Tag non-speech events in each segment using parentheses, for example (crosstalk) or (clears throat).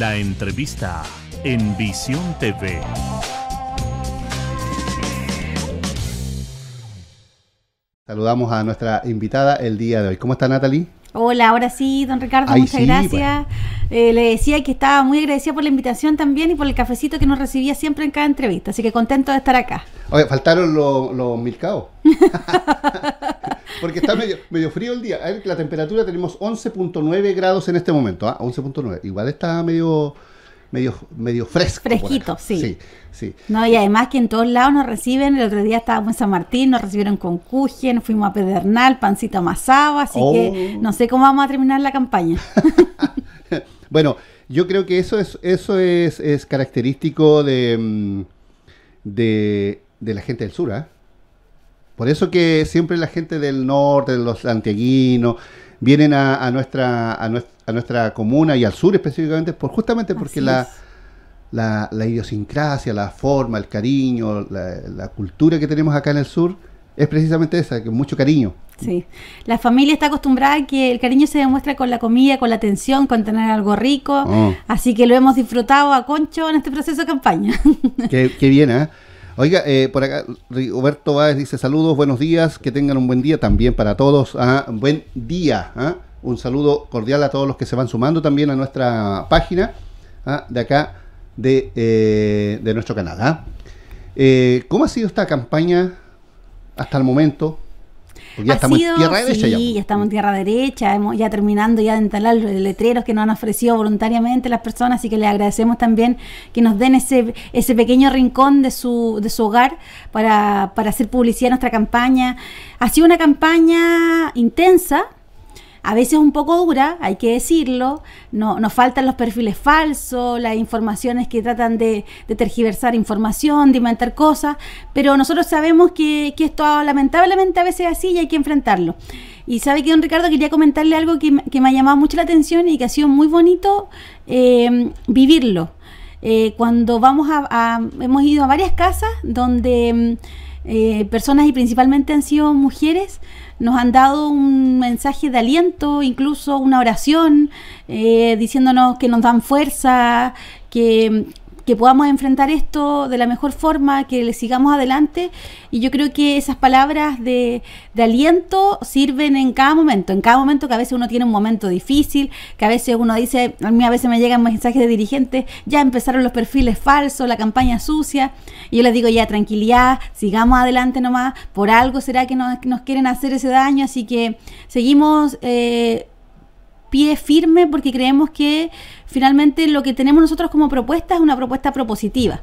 La entrevista en Visión TV. Saludamos a nuestra invitada el día de hoy. ¿Cómo está Natalie? Hola, ahora sí, don Ricardo, muchas gracias. Eh, le decía que estaba muy agradecida por la invitación también y por el cafecito que nos recibía siempre en cada entrevista, así que contento de estar acá. Oye, faltaron los, los milcaos. (laughs) Porque está medio, medio frío el día. A ver, la temperatura tenemos 11.9 grados en este momento. ¿ah? 11.9. Igual está medio medio, medio fresco. Fresquito, sí. sí. No, y además que en todos lados nos reciben, el otro día estábamos en San Martín, nos recibieron con Cujen, fuimos a Pedernal, pancito amasado, así que oh. no sé cómo vamos a terminar la campaña. (laughs) bueno, yo creo que eso es, eso es, es característico de, mm, de, de la gente del sur, ¿ah? Por eso que siempre la gente del norte, los santiaguinos, vienen a, nuestra, a, nuestra, comuna y al sur específicamente, por, justamente porque la, la, la, idiosincrasia, la forma, el cariño, la, cultura que tenemos acá en el sur es precisamente esa, que mucho cariño. Sí, la familia está acostumbrada a que el cariño se demuestra con la comida, con la atención, con tener algo rico, oh. así que lo hemos disfrutado a concho en este proceso de campaña. Qué, qué bien, ¿eh? Oiga, eh, por acá Roberto Báez dice saludos, buenos días, que tengan un buen día también para todos. Ah, buen día. Ah. Un saludo cordial a todos los que se van sumando también a nuestra página ah, de acá de, eh, nuestro canal. Ah. Eh, ¿Cómo ha sido esta campaña hasta el momento? Pues. ya estamos en tierra derecha. ya. estamos en tierra derecha, ya terminando ya de instalar los letreros que nos han ofrecido voluntariamente las personas, así que les agradecemos también que nos den ese, ese pequeño rincón de su, de su hogar para, hacer publicidad a nuestra campaña. Ha sido una campaña intensa, a veces un poco dura, hay que decirlo, no, nos faltan los perfiles falsos, las informaciones que tratan de, tergiversar información, de inventar cosas, pero nosotros sabemos que, esto lamentablemente a veces es así y hay que enfrentarlo. Y sabe que don Ricardo quería comentarle algo que, me ha llamado mucho la atención y que ha sido muy bonito em, vivirlo. Eh, cuando vamos a, hemos ido a varias casas donde... Em, eh, personas y principalmente han sido mujeres, nos han dado un mensaje de aliento, incluso una oración, eh, diciéndonos que nos dan fuerza, que, que podamos enfrentar esto de la mejor forma, que le sigamos adelante. Y yo creo que esas palabras de, aliento sirven en cada momento, en cada momento que a veces uno tiene un momento difícil, que a veces uno dice, a mí a veces me llegan mensajes de dirigentes, ya empezaron los perfiles falsos, la campaña sucia. Y yo les digo, ya, tranquilidad, sigamos adelante nomás, por algo será que nos, nos quieren hacer ese daño, así que seguimos... Eh, pie firme porque creemos que finalmente lo que tenemos nosotros como propuesta es una propuesta propositiva.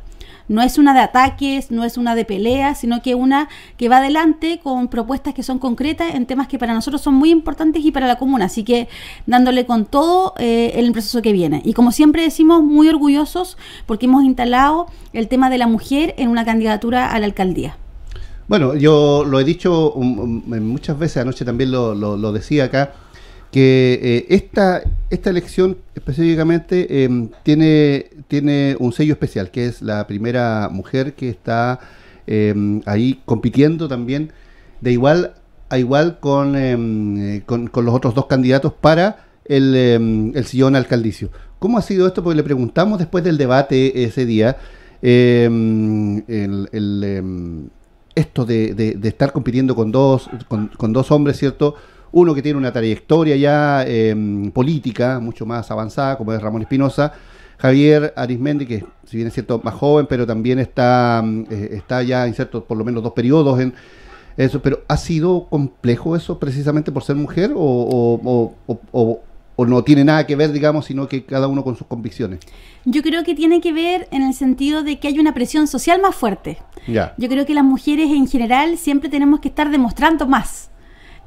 No es una de ataques, no es una de peleas, sino que una que va adelante con propuestas que son concretas en temas que para nosotros son muy importantes y para la comuna. Así que dándole con todo eh, el proceso que viene. Y como siempre decimos, muy orgullosos porque hemos instalado el tema de la mujer en una candidatura a la alcaldía. Bueno, yo lo he dicho muchas veces, anoche también lo decía acá, que eh, esta, esta elección específicamente em, tiene, tiene un sello especial, que es la primera mujer que está em, ahí compitiendo también de igual a igual con, em, eh, los otros dos candidatos para el, sillón alcaldicio. ¿Cómo ha sido esto? Porque le preguntamos después del debate ese día el, esto de, de, estar compitiendo con dos, con, con dos hombres, ¿cierto? uno que tiene una trayectoria ya em, política mucho más avanzada, como es Ramón Espinosa, Javier Arismendi, que si bien es cierto más joven, pero también está, em, eh, está ya inserto por lo menos dos periodos en eso. Pero ¿ha sido complejo eso precisamente por ser mujer o, o, o, no tiene nada que ver, digamos, sino que cada uno con sus convicciones? Yo creo que tiene que ver en el sentido de que hay una presión social más fuerte. Yo creo que las mujeres en general siempre tenemos que estar demostrando más.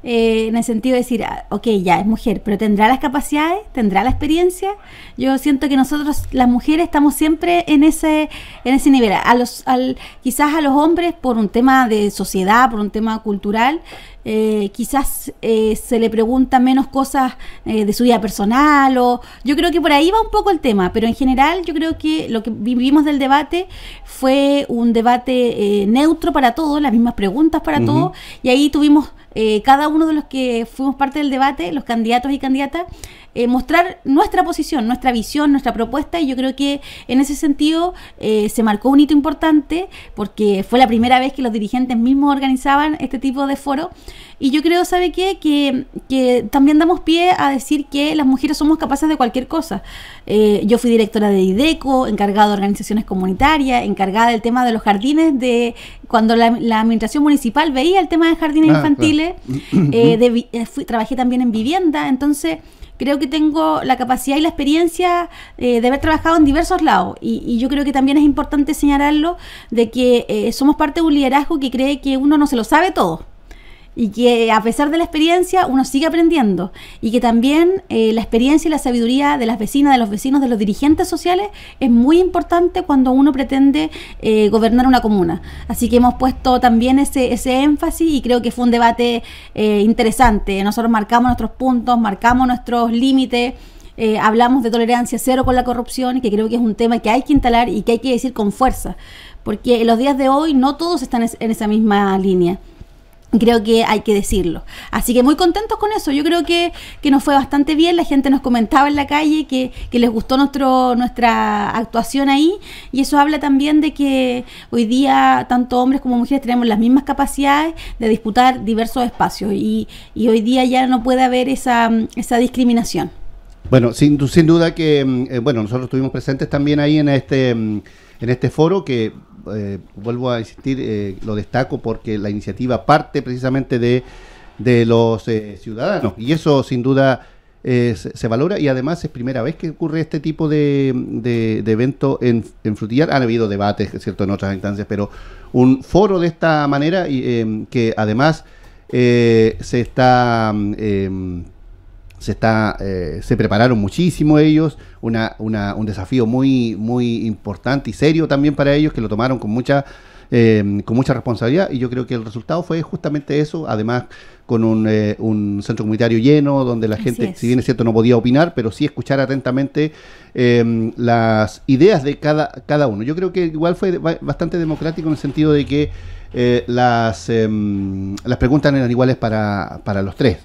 Eh, en el sentido de decir, ah, ok, ya es mujer, pero tendrá las capacidades, tendrá la experiencia. Yo siento que nosotros, las mujeres, estamos siempre en ese, en ese nivel. A los, quizás a los hombres, por un tema de sociedad, por un tema cultural, eh, quizás eh, se le pregunta menos cosas de su vida personal. o Yo creo que por ahí va un poco el tema, pero en general yo creo que lo que vivimos del debate fue un debate neutro para todos, las mismas preguntas para todos, y ahí tuvimos eh, cada uno de los que fuimos parte del debate, los candidatos y candidatas, eh, mostrar nuestra posición, nuestra visión, nuestra propuesta y yo creo que en ese sentido eh, se marcó un hito importante porque fue la primera vez que los dirigentes mismos organizaban este tipo de foro y yo creo, ¿sabe qué? Que, que también damos pie a decir que las mujeres somos capaces de cualquier cosa. yo fui directora de IDECO, encargada de organizaciones comunitarias, encargada del tema de los jardines de cuando la, administración municipal veía el tema de jardines ah, infantiles, (clears throat) eh, eh, trabajé también en vivienda, entonces creo que tengo la capacidad y la experiencia eh, de haber trabajado en diversos lados. Y, yo creo que también es importante señalarlo de que somos parte de un liderazgo que cree que uno no se lo sabe todo y que a pesar de la experiencia uno sigue aprendiendo y que también eh, la experiencia y la sabiduría de las vecinas, de los vecinos, de los dirigentes sociales es muy importante cuando uno pretende eh, gobernar una comuna. Así que hemos puesto también ese, ese énfasis y creo que fue un debate eh, interesante. Nosotros marcamos nuestros puntos, marcamos nuestros límites. hablamos de tolerancia cero con la corrupción, y que creo que es un tema que hay que instalar y que hay que decir con fuerza, porque en los días de hoy no todos están en esa misma línea. Creo que hay que decirlo. Así que muy contentos con eso. Yo creo que, que nos fue bastante bien. La gente nos comentaba en la calle que, les gustó nuestro, nuestra actuación ahí. Y eso habla también de que hoy día tanto hombres como mujeres tenemos las mismas capacidades de disputar diversos espacios. Y, hoy día ya no puede haber esa, esa discriminación. Bueno, sin, sin duda que, mm, eh, bueno, nosotros estuvimos presentes también ahí en este, mm, en este foro que eh, vuelvo a insistir, eh, lo destaco porque la iniciativa parte precisamente de, de los eh, ciudadanos y eso sin duda se, valora y además es primera vez que ocurre este tipo de, de, evento en, en, Frutillar. Han habido debates, ¿cierto?, en otras instancias, pero un foro de esta manera y, que además se está mm, em, se, está, eh, se prepararon muchísimo ellos, una, una, un desafío muy, muy importante y serio también para ellos, que lo tomaron con mucha, eh, con mucha responsabilidad y yo creo que el resultado fue justamente eso, además con un, eh, un centro comunitario lleno, donde la gente, si bien es cierto, no podía opinar, pero sí escuchar atentamente em, las ideas de cada, cada uno. Yo creo que igual fue bastante democrático en el sentido de que las, em, las preguntas eran iguales para los tres.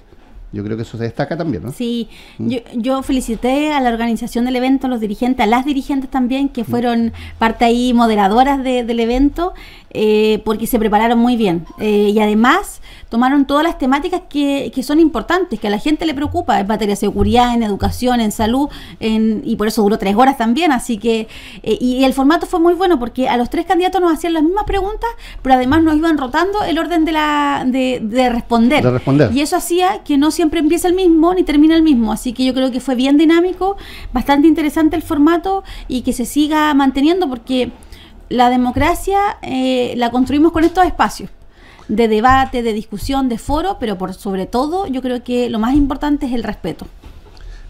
Yo creo que eso se destaca también, ¿no? Sí, mm. yo, yo, felicité a la organización del evento, a los dirigentes, a las dirigentes también, que fueron parte ahí moderadoras del evento, eh, porque se prepararon muy bien. Eh, y además tomaron todas las temáticas que, que, son importantes, que a la gente le preocupa, en materia de seguridad, en educación, en salud, y por eso duró tres horas también. Así que, eh, y el formato fue muy bueno porque a los tres candidatos nos hacían las mismas preguntas, pero además nos iban rotando el orden de, la, de, responder. De responder. Y eso hacía que no siempre empiece el mismo ni termina el mismo. Así que yo creo que fue bien dinámico, bastante interesante el formato y que se siga manteniendo porque la democracia eh, la construimos con estos espacios de debate, de discusión, de foro, pero por sobre todo yo creo que lo más importante es el respeto.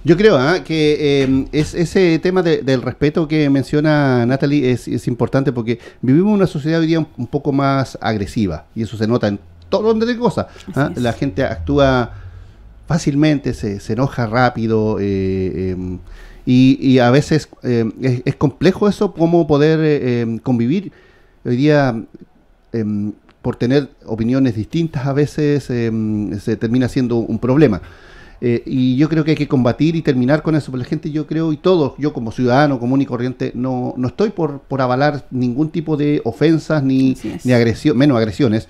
Yo creo ¿ah? que em, es, ese tema del respeto que menciona Natalie es, importante porque vivimos una sociedad un, poco más agresiva y eso se nota en todo donde de cosas. ¿ah? La gente actúa fácilmente, se, se enoja rápido. Eh, em, y, a veces eh, es, complejo eso, cómo poder eh, eh, convivir. Hoy día, em, por tener opiniones distintas, a veces em, se termina siendo un problema. y yo creo que hay que combatir y terminar con eso. Pero la gente, yo creo, y todos, yo como ciudadano común y corriente, no, no estoy por, por avalar ningún tipo de ofensas ni, ni menos agresiones.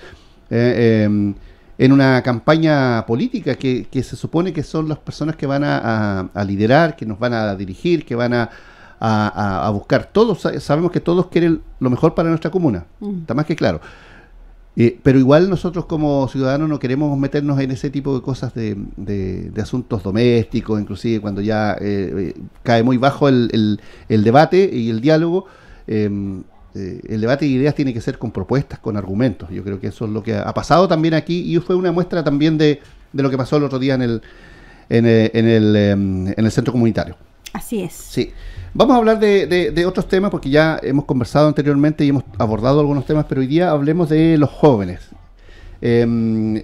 Eh, em, en una campaña política que, se supone que son las personas que van a, liderar, que nos van a dirigir, que van a, buscar. Todos sabemos que todos quieren lo mejor para nuestra comuna, mm. está más que claro. Eh, pero igual nosotros como ciudadanos no queremos meternos en ese tipo de cosas de, asuntos domésticos, inclusive cuando ya eh, eh, cae muy bajo el, debate y el diálogo. Em, este, el debate de ideas tiene que ser con propuestas, con argumentos. Yo creo que eso es lo que ha pasado también aquí y fue una muestra también de, de lo que pasó el otro día en el, en, eh, el, em, en el, centro comunitario. Así es. Sí. Vamos a hablar de, de, otros temas porque ya hemos conversado anteriormente y hemos abordado algunos temas, pero hoy día hablemos de los jóvenes. Em,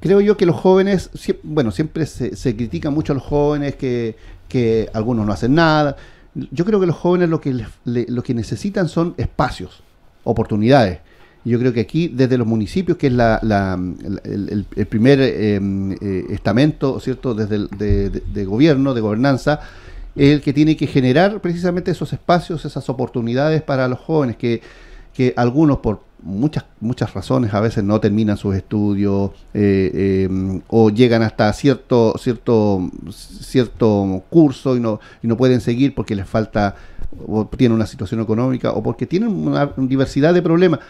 creo yo que los jóvenes, bueno, siempre se, se critica mucho a los jóvenes que, que algunos no hacen nada, yo creo que los jóvenes lo que, lo que necesitan son espacios, oportunidades. Yo creo que aquí, desde los municipios, que es la, el, primer em, eh, estamento, ¿cierto?, desde el, de, gobierno, de gobernanza, el que tiene que generar precisamente esos espacios, esas oportunidades para los jóvenes que, que algunos por muchas, muchas razones, a veces no terminan sus estudios eh, em, o llegan hasta cierto, cierto, cierto curso y no, y no pueden seguir porque les falta, o tienen una situación económica o porque tienen una diversidad de problemas,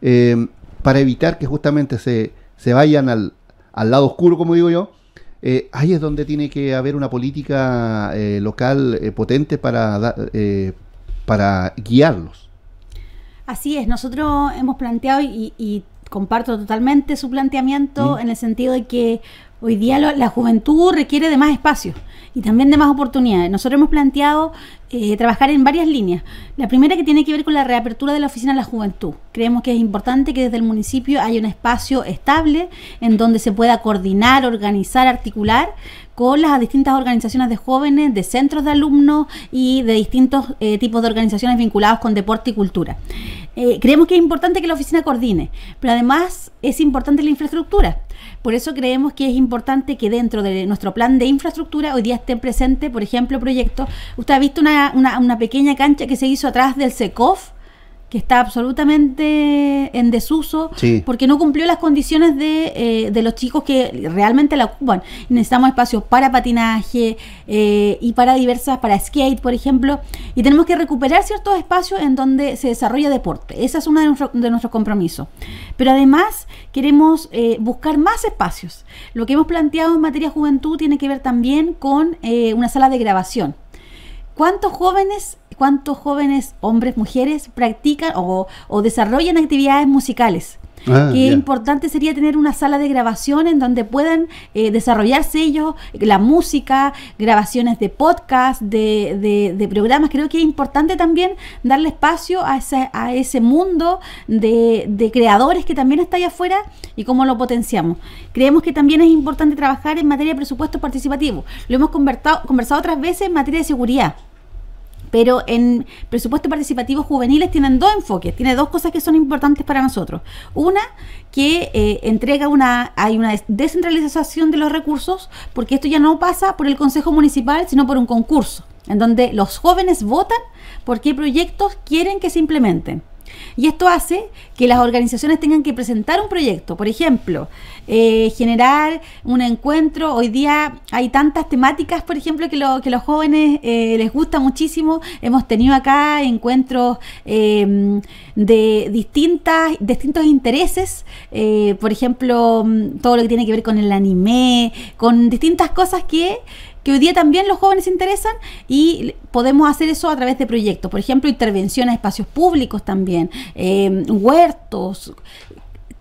em, para evitar que justamente se, se vayan al, al lado oscuro, como digo yo. Eh, ahí es donde tiene que haber una política eh, local potente para, para guiarlos. Así es, nosotros hemos planteado y, comparto totalmente su planteamiento mm. en el sentido de que Hoy día la juventud requiere de más espacio y también de más oportunidades. Nosotros hemos planteado eh, trabajar en varias líneas. La primera que tiene que ver con la reapertura de la oficina de la juventud. Creemos que es importante que desde el municipio haya un espacio estable en donde se pueda coordinar, organizar, articular con las distintas organizaciones de jóvenes, de centros de alumnos y de distintos eh, tipos de organizaciones vinculados con deporte y cultura. Eh, creemos que es importante que la oficina coordine, pero además es importante la infraestructura. Por eso creemos que es importante que dentro de nuestro plan de infraestructura hoy día estén presente, por ejemplo, proyectos. Usted ha visto una, una, pequeña cancha que se hizo atrás del SECOF está absolutamente en desuso porque no cumplió las condiciones eh, de, los chicos que realmente la ocupan. Necesitamos espacios para patinaje eh, y para diversas, para skate, por ejemplo, y tenemos que recuperar ciertos espacios en donde se desarrolla deporte. Ese es uno de, nuestros compromisos. Pero además queremos eh, buscar más espacios. Lo que hemos planteado en materia de juventud tiene que ver también con una sala de grabación. ¿Cuántos jóvenes, cuántos jóvenes hombres, mujeres practican o, desarrollan actividades musicales? Ah, Qué importante sería tener una sala de grabación en donde puedan eh, desarrollarse ellos la música, grabaciones de podcast, de, programas. Creo que es importante también darle espacio a, ese mundo de, creadores que también está allá afuera y cómo lo potenciamos. Creemos que también es importante trabajar en materia de presupuesto participativo. Lo hemos conversado otras veces en materia de seguridad. Pero en presupuestos participativos juveniles tienen dos enfoques, tiene dos cosas que son importantes para nosotros. Una, que eh, entrega una, hay una descentralización de los recursos, porque esto ya no pasa por el Consejo Municipal, sino por un concurso, en donde los jóvenes votan por qué proyectos quieren que se implementen. Y esto hace que las organizaciones tengan que presentar un proyecto, por ejemplo, eh, generar un encuentro. Hoy día hay tantas temáticas, por ejemplo, que, lo, que los jóvenes eh, les gusta muchísimo. Hemos tenido acá encuentros em, de distintas, distintos intereses, eh, por ejemplo, mm, todo lo que tiene que ver con el anime, con distintas cosas que que hoy día también los jóvenes interesan y podemos hacer eso a través de proyectos, por ejemplo, intervenciones a espacios públicos también, em, huertos,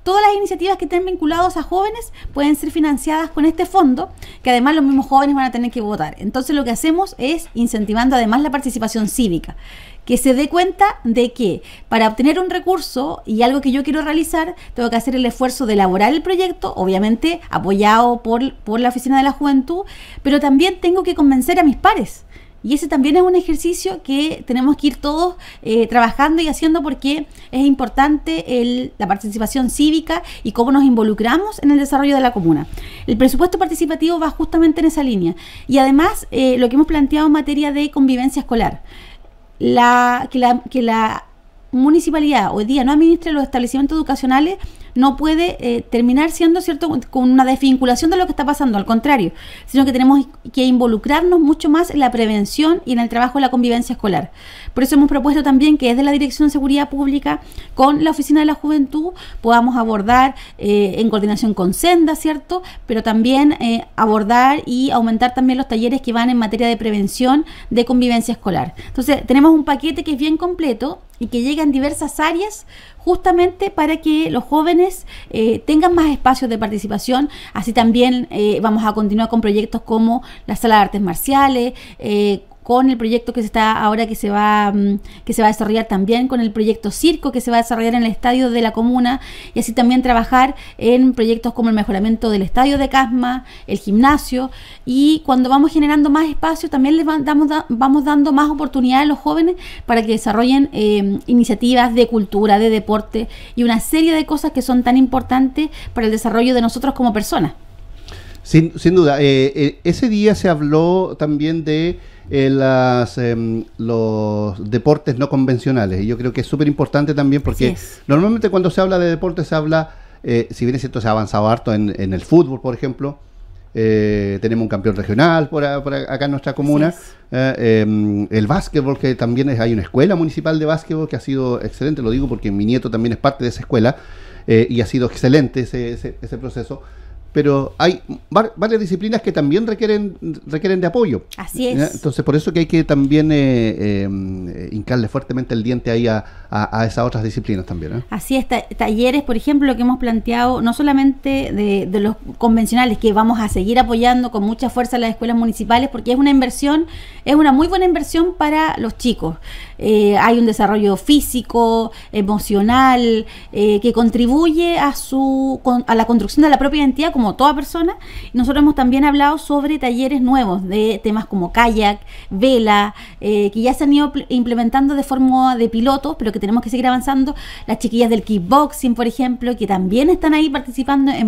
todas las iniciativas que estén vinculadas a jóvenes pueden ser financiadas con este fondo, que además los mismos jóvenes van a tener que votar. Entonces lo que hacemos es incentivando además la participación cívica que se dé cuenta de que para obtener un recurso y algo que yo quiero realizar, tengo que hacer el esfuerzo de elaborar el proyecto, obviamente apoyado por, por la Oficina de la Juventud, pero también tengo que convencer a mis pares. Y ese también es un ejercicio que tenemos que ir todos eh, trabajando y haciendo porque es importante el, la participación cívica y cómo nos involucramos en el desarrollo de la comuna. El presupuesto participativo va justamente en esa línea. Y además eh, lo que hemos planteado en materia de convivencia escolar la, que, la, que la municipalidad hoy día no administre los establecimientos educacionales no puede eh, terminar siendo, ¿cierto?, con una desvinculación de lo que está pasando, al contrario, sino que tenemos que involucrarnos mucho más en la prevención y en el trabajo de la convivencia escolar. Por eso hemos propuesto también que desde la Dirección de Seguridad Pública, con la Oficina de la Juventud, podamos abordar eh, en coordinación con Senda, ¿cierto?, pero también eh, abordar y aumentar también los talleres que van en materia de prevención de convivencia escolar. Entonces, tenemos un paquete que es bien completo y que en diversas áreas justamente para que los jóvenes eh, tengan más espacios de participación. Así también eh, vamos a continuar con proyectos como la sala de artes marciales, eh, con el proyecto que se está ahora que se va mm, que se va a desarrollar también con el proyecto Circo que se va a desarrollar en el estadio de la comuna y así también trabajar en proyectos como el mejoramiento del estadio de Casma, el gimnasio y cuando vamos generando más espacio también les vamos dando más oportunidades a los jóvenes para que desarrollen em, iniciativas de cultura, de deporte y una serie de cosas que son tan importantes para el desarrollo de nosotros como personas. Sin, sin duda, eh, eh, ese día se habló también de eh, las, em, los deportes no convencionales. Y yo creo que es súper importante también porque normalmente cuando se habla de deportes se habla, eh, si bien es cierto, se ha avanzado harto en, el fútbol, por ejemplo. Eh, tenemos un campeón regional por, acá en nuestra comuna. Em, el básquetbol, que también es, hay una escuela municipal de básquetbol que ha sido excelente, lo digo porque mi nieto también es parte de esa escuela y ha sido excelente ese, ese proceso pero hay varias disciplinas que también requieren requieren de apoyo. Así es. Entonces, por eso que hay que también eh, em, hincarle fuertemente el diente ahí a, esas otras disciplinas también. ¿eh? Así es, talleres, por ejemplo, lo que hemos planteado, no solamente de, de, los convencionales, que vamos a seguir apoyando con mucha fuerza las escuelas municipales, porque es una inversión, es una muy buena inversión para los chicos. Eh, hay un desarrollo físico, emocional, eh, que contribuye a, su, a la construcción de la propia identidad como toda persona. Nosotros hemos también hablado sobre talleres nuevos de temas como kayak, vela, eh, que ya se han ido implementando de forma de piloto, pero que tenemos que seguir avanzando. Las chiquillas del kickboxing, por ejemplo, que también están ahí participando en, en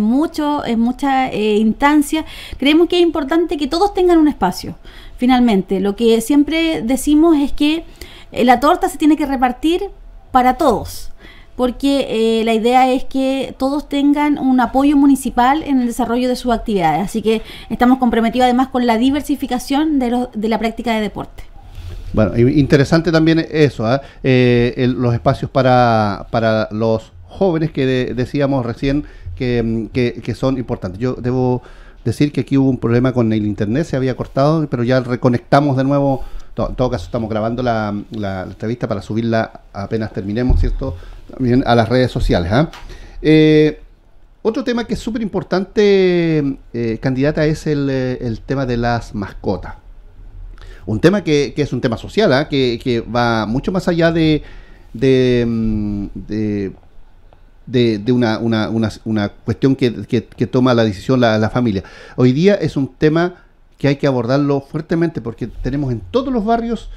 muchas instancias. Creemos que es importante que todos tengan un espacio finalmente. Lo que siempre decimos es que eh, la torta se tiene que repartir para todos porque eh, la idea es que todos tengan un apoyo municipal en el desarrollo de sus actividades. Así que estamos comprometidos además con la diversificación de, la práctica de deporte. Bueno, interesante también eso, ¿ah? eh, los espacios para, los jóvenes que decíamos recién mm, que, que son importantes. Yo debo decir que aquí hubo un problema con el internet, se había cortado, pero ya reconectamos de nuevo en todo caso, estamos grabando la, entrevista para subirla apenas terminemos, ¿cierto? También a las redes sociales. ¿ah? Eh, otro tema que es súper importante, eh, candidata, es el, tema de las mascotas. Un tema que, es un tema social, ¿ah? que, va mucho más allá de, de, mm, de, una, cuestión que, toma la decisión la familia. Hoy día es un tema que hay que abordarlo fuertemente porque tenemos en todos los barrios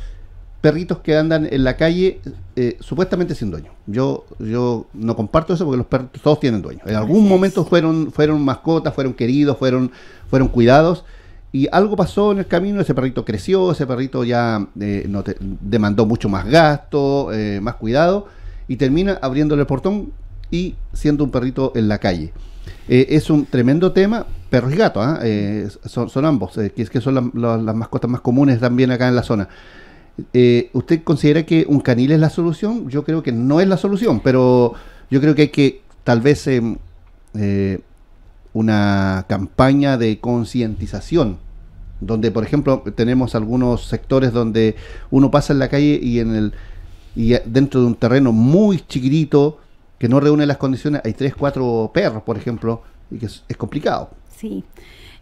perritos que andan en la calle eh, supuestamente sin dueño. Yo yo no comparto eso porque los perritos todos tienen dueño. En algún momento fueron fueron mascotas, fueron queridos, fueron fueron cuidados y algo pasó en el camino, ese perrito creció, ese perrito ya eh, demandó mucho más gasto, eh, más cuidado y termina abriéndole el portón y siendo un perrito en la calle. es un tremendo tema perros y gatos, ¿ah? eh, son, ambos, eh, que es que son las mascotas más comunes también acá en la zona. Eh, ¿Usted considera que un canil es la solución? Yo creo que no es la solución, pero yo creo que hay que tal vez em, una campaña de concientización, donde por ejemplo tenemos algunos sectores donde uno pasa en la calle y en el y dentro de un terreno muy chiquitito que no reúne las condiciones, hay tres, cuatro perros, por ejemplo, y que es complicado. Sí.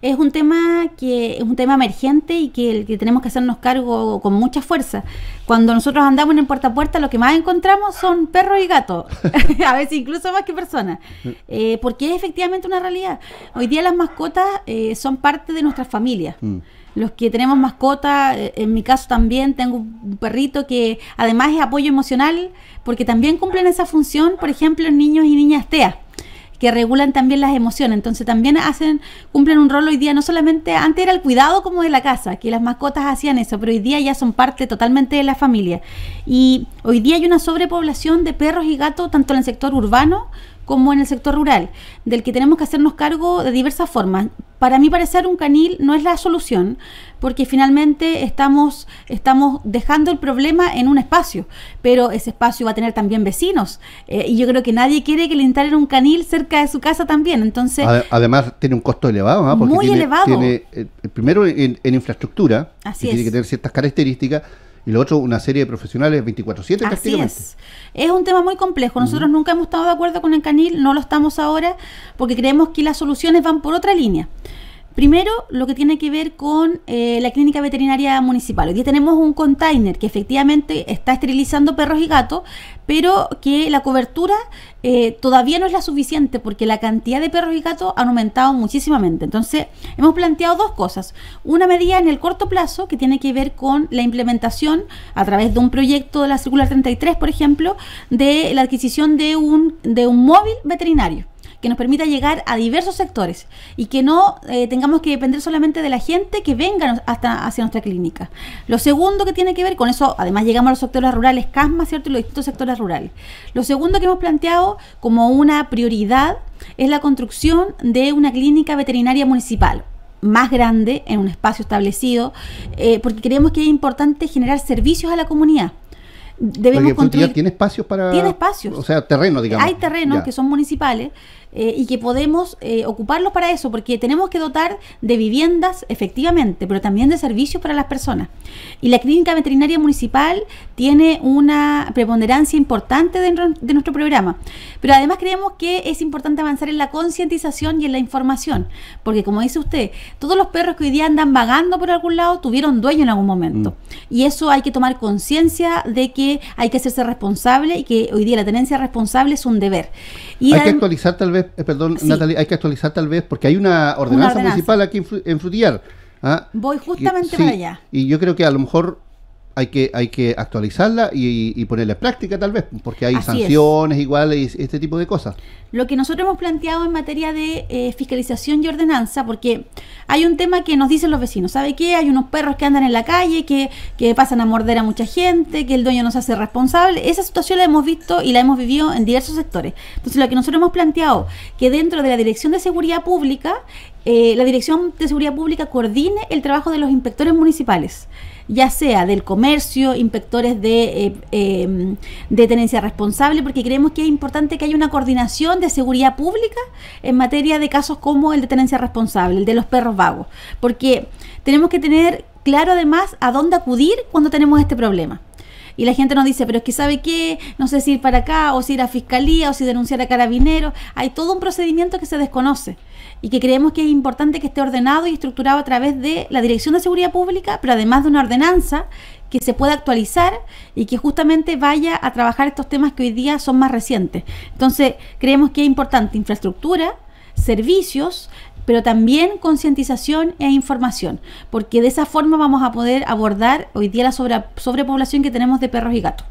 Es un tema que es un tema emergente y que, tenemos que hacernos cargo con mucha fuerza. Cuando nosotros andamos en puerta a puerta, lo que más encontramos son perros y gatos, (laughs) a veces incluso más que personas, mm. eh, porque es efectivamente una realidad. Hoy día las mascotas eh, son parte de nuestras familias. Mm. los que tenemos mascotas, eh, en mi caso también tengo un perrito que además es apoyo emocional, porque también cumplen esa función, por ejemplo, en niños y niñas TEA que regulan también las emociones. Entonces también hacen, cumplen un rol hoy día, no solamente, antes era el cuidado como de la casa, que las mascotas hacían eso, pero hoy día ya son parte totalmente de la familia. Y hoy día hay una sobrepoblación de perros y gatos, tanto en el sector urbano como en el sector rural, del que tenemos que hacernos cargo de diversas formas. Para mí parecer un canil no es la solución, porque finalmente estamos, estamos dejando el problema en un espacio, pero ese espacio va a tener también vecinos, eh, y yo creo que nadie quiere que le instalen un canil cerca de su casa también, entonces... Además tiene un costo elevado, ¿ah? porque muy elevado. Eh, primero en, infraestructura, Así tiene que tener ciertas características, y lo otro una serie de profesionales 24/7 así Es. es un tema muy complejo. Nosotros nunca hemos estado de acuerdo con el CANIL, no lo estamos ahora porque creemos que las soluciones van por otra línea. Primero, lo que tiene que ver con eh, la clínica veterinaria municipal. Hoy tenemos un container que efectivamente está esterilizando perros y gatos, pero que la cobertura eh, todavía no es la suficiente porque la cantidad de perros y gatos ha aumentado muchísimamente. Entonces, hemos planteado dos cosas. Una medida en el corto plazo que tiene que ver con la implementación a través de un proyecto de la Circular 33, por ejemplo, de la adquisición de un, de un móvil veterinario que nos permita llegar a diversos sectores y que no eh, tengamos que depender solamente de la gente que venga hasta hacia nuestra clínica. Lo segundo que tiene que ver con eso, además llegamos a los sectores rurales, CASMA, ¿cierto? Y los distintos sectores rurales. Lo segundo que hemos planteado como una prioridad es la construcción de una clínica veterinaria municipal más grande en un espacio establecido, eh, porque creemos que es importante generar servicios a la comunidad debemos construir. tiene espacios para. Tiene espacios. O sea, terreno, digamos. Hay terrenos que son municipales eh, y que podemos eh, ocuparlos para eso, porque tenemos que dotar de viviendas efectivamente, pero también de servicios para las personas. Y la clínica veterinaria municipal tiene una preponderancia importante dentro de nuestro programa. Pero además creemos que es importante avanzar en la concientización y en la información, porque como dice usted, todos los perros que hoy día andan vagando por algún lado tuvieron dueño en algún momento. Mm. Y eso hay que tomar conciencia de que hay que hacerse responsable y que hoy día la tenencia responsable es un deber. hay que actualizar tal vez, eh, perdón hay que actualizar tal vez porque hay una ordenanza, municipal aquí en, Frutillar. ¿ah? Voy justamente para allá. Y yo creo que a lo mejor hay que, hay que actualizarla y, y ponerla en práctica tal vez, porque hay sanciones iguales y este tipo de cosas. Lo que nosotros hemos planteado en materia de eh, fiscalización y ordenanza, porque hay un tema que nos dicen los vecinos, ¿sabe qué? Hay unos perros que andan en la calle, que, que pasan a morder a mucha gente, que el dueño no se hace responsable. Esa situación la hemos visto y la hemos vivido en diversos sectores. Entonces, lo que nosotros hemos planteado, que dentro de la Dirección de Seguridad Pública, eh, la Dirección de Seguridad Pública coordine el trabajo de los inspectores municipales ya sea del comercio, inspectores eh, em, de, tenencia responsable, porque creemos que es importante que haya una coordinación de seguridad pública en materia de casos como el de tenencia responsable, el de los perros vagos, porque tenemos que tener claro además a dónde acudir cuando tenemos este problema. Y la gente nos dice, pero es que sabe qué, no sé si ir para acá, o si ir a fiscalía, o si denunciar a carabineros. Hay todo un procedimiento que se desconoce y que creemos que es importante que esté ordenado y estructurado a través de la Dirección de Seguridad Pública, pero además de una ordenanza que se pueda actualizar y que justamente vaya a trabajar estos temas que hoy día son más recientes. Entonces, creemos que es importante infraestructura, servicios, pero también concientización e información, porque de esa forma vamos a poder abordar hoy día la sobre, sobrepoblación que tenemos de perros y gatos.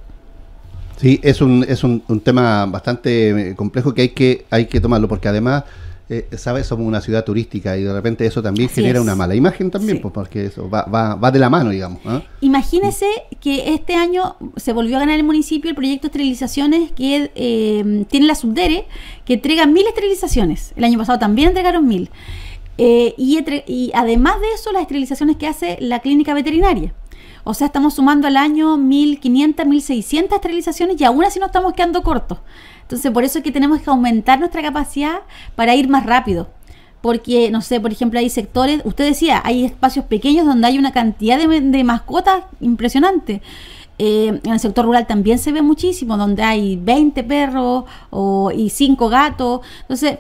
Sí, es un, es un, un tema bastante eh, complejo que hay que, hay que tomarlo, porque además eh, sabes, somos una ciudad turística y de repente eso también genera una mala imagen también, pues, porque eso va, va, va, de la mano, digamos. ¿ah? Imagínese que este año se volvió a ganar el municipio el proyecto de esterilizaciones que eh, tiene la Subdere, que entrega mil esterilizaciones. El año pasado también entregaron mil. Eh, y además de eso, las esterilizaciones que hace la clínica veterinaria. O sea, estamos sumando al año 1500, 1600 esterilizaciones y aún así nos estamos quedando cortos. Entonces, por eso es que tenemos que aumentar nuestra capacidad para ir más rápido. Porque, no sé, por ejemplo, hay sectores, usted decía, hay espacios pequeños donde hay una cantidad de, mascotas impresionante. Eh, en el sector rural también se ve muchísimo, donde hay 20 perros o, y 5 gatos. Entonces,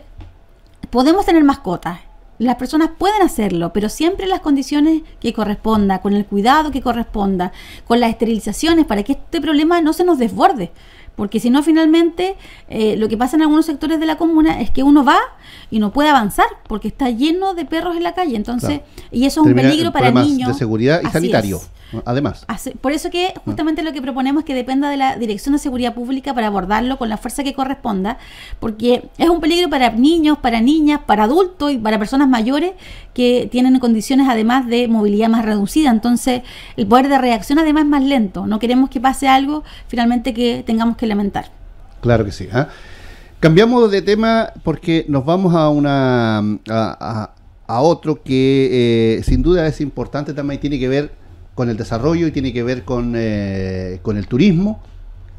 podemos tener mascotas las personas pueden hacerlo, pero siempre en las condiciones que corresponda, con el cuidado que corresponda, con las esterilizaciones, para que este problema no se nos desborde. Porque si no, finalmente, eh, lo que pasa en algunos sectores de la comuna es que uno va y no puede avanzar porque está lleno de perros en la calle. Entonces, y eso es un peligro para niños. De seguridad y sanitario. Además. por eso que ah. justamente lo que proponemos es que dependa de la Dirección de Seguridad Pública para abordarlo con la fuerza que corresponda, porque es un peligro para niños, para niñas, para adultos y para personas mayores que tienen condiciones además de movilidad más reducida. Entonces, el poder de reacción además es más lento. No queremos que pase algo finalmente que tengamos que lamentar. Claro que sí. ¿ah? Cambiamos de tema porque nos vamos a una a, otro que eh, sin duda es importante también tiene que ver con el desarrollo y tiene que ver con, eh, con el turismo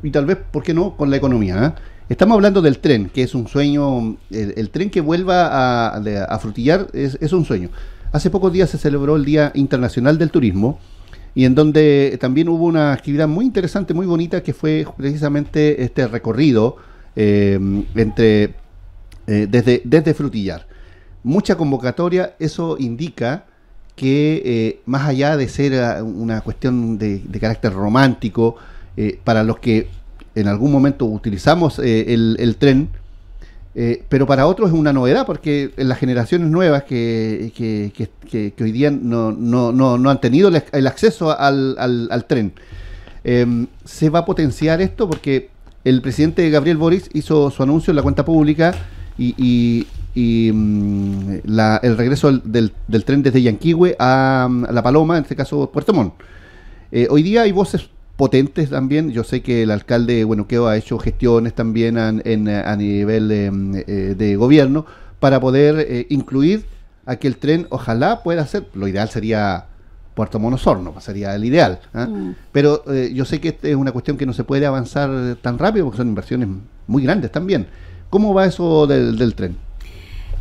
y tal vez, ¿por qué no?, con la economía. ¿eh? Estamos hablando del tren, que es un sueño, el, tren que vuelva a, a frutillar es, es, un sueño. Hace pocos días se celebró el Día Internacional del Turismo y en donde también hubo una actividad muy interesante, muy bonita, que fue precisamente este recorrido eh, entre, desde, desde Frutillar. Mucha convocatoria, eso indica que eh, más allá de ser ah, una cuestión de, carácter romántico, eh, para los que en algún momento utilizamos eh, el, tren, pero para otros es una novedad, porque en las generaciones nuevas que, hoy día no, han tenido el acceso al, tren, em, se va a potenciar esto porque el presidente Gabriel Boris hizo su anuncio en la cuenta pública y y mm, el regreso del, tren desde Yanquihue mm, a, La Paloma, en este caso Puerto Montt. Eh, hoy día hay voces potentes también. Yo sé que el alcalde Buenoqueo ha hecho gestiones también a, nivel eh, eh, de gobierno para poder incluir a que el tren ojalá pueda ser, lo ideal sería Puerto Montt-Sorno, pues, sería el ideal. ¿ah? Mm. Pero yo sé que esta es una cuestión que no se puede avanzar tan rápido porque son inversiones muy grandes también. ¿Cómo va eso del tren?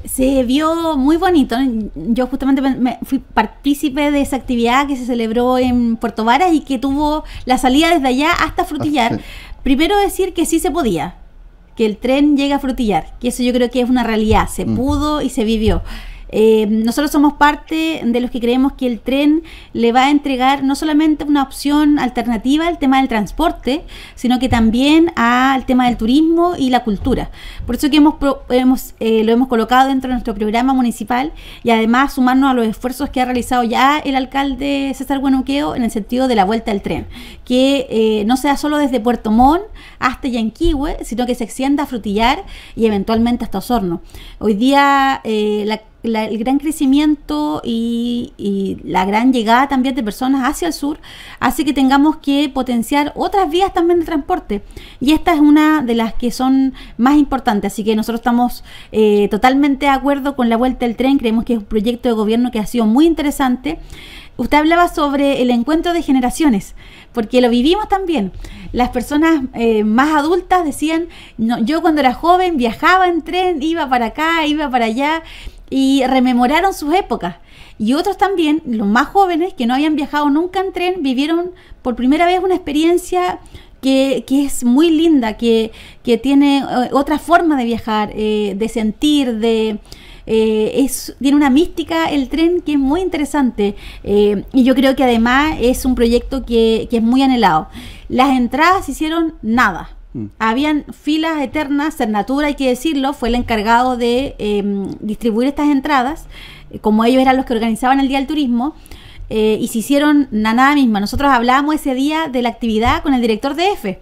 Se vio muy bonito. Yo justamente fui partícipe de esa actividad que se celebró en Puerto Varas y que tuvo la salida desde allá hasta Frutillar. Ah, Primero decir que sí se podía, que el tren llega a Frutillar, que eso yo creo que es una realidad, se mm. pudo y se vivió. Eh, nosotros somos parte de los que creemos que el tren le va a entregar no solamente una opción alternativa al tema del transporte, sino que también al tema del turismo y la cultura. Por eso que hemos, eh, lo hemos colocado dentro de nuestro programa municipal y además sumarnos a los esfuerzos que ha realizado ya el alcalde César Buenoqueo en el sentido de la vuelta al tren, que eh, no sea solo desde Puerto Montt hasta Yanquihue, sino que se extienda a Frutillar y eventualmente hasta Osorno. Hoy día la el gran crecimiento y, la gran llegada también de personas hacia el sur hace que tengamos que potenciar otras vías también de transporte. Y esta es una de las que son más importantes. Así que nosotros estamos eh, totalmente de acuerdo con la vuelta del tren. Creemos que es un proyecto de gobierno que ha sido muy interesante. Usted hablaba sobre el encuentro de generaciones, porque lo vivimos también. Las personas eh, más adultas decían, no, yo cuando era joven viajaba en tren, iba para acá, iba para allá, y rememoraron sus épocas. Y otros también, los más jóvenes que no habían viajado nunca en tren, vivieron por primera vez una experiencia que, que es muy linda, que, que tiene eh, otra forma de viajar, eh, de sentir, de... Eh, es, tiene una mística el tren que es muy interesante y yo creo que además es un proyecto que, que es muy anhelado. Las entradas hicieron nada, Mm. Habían filas eternas, Cernatura, hay que decirlo, fue el encargado de em, distribuir estas entradas, eh, como ellos eran los que organizaban el Día del Turismo, eh, y se hicieron nada misma. Nosotros hablábamos ese día de la actividad con el director de EFE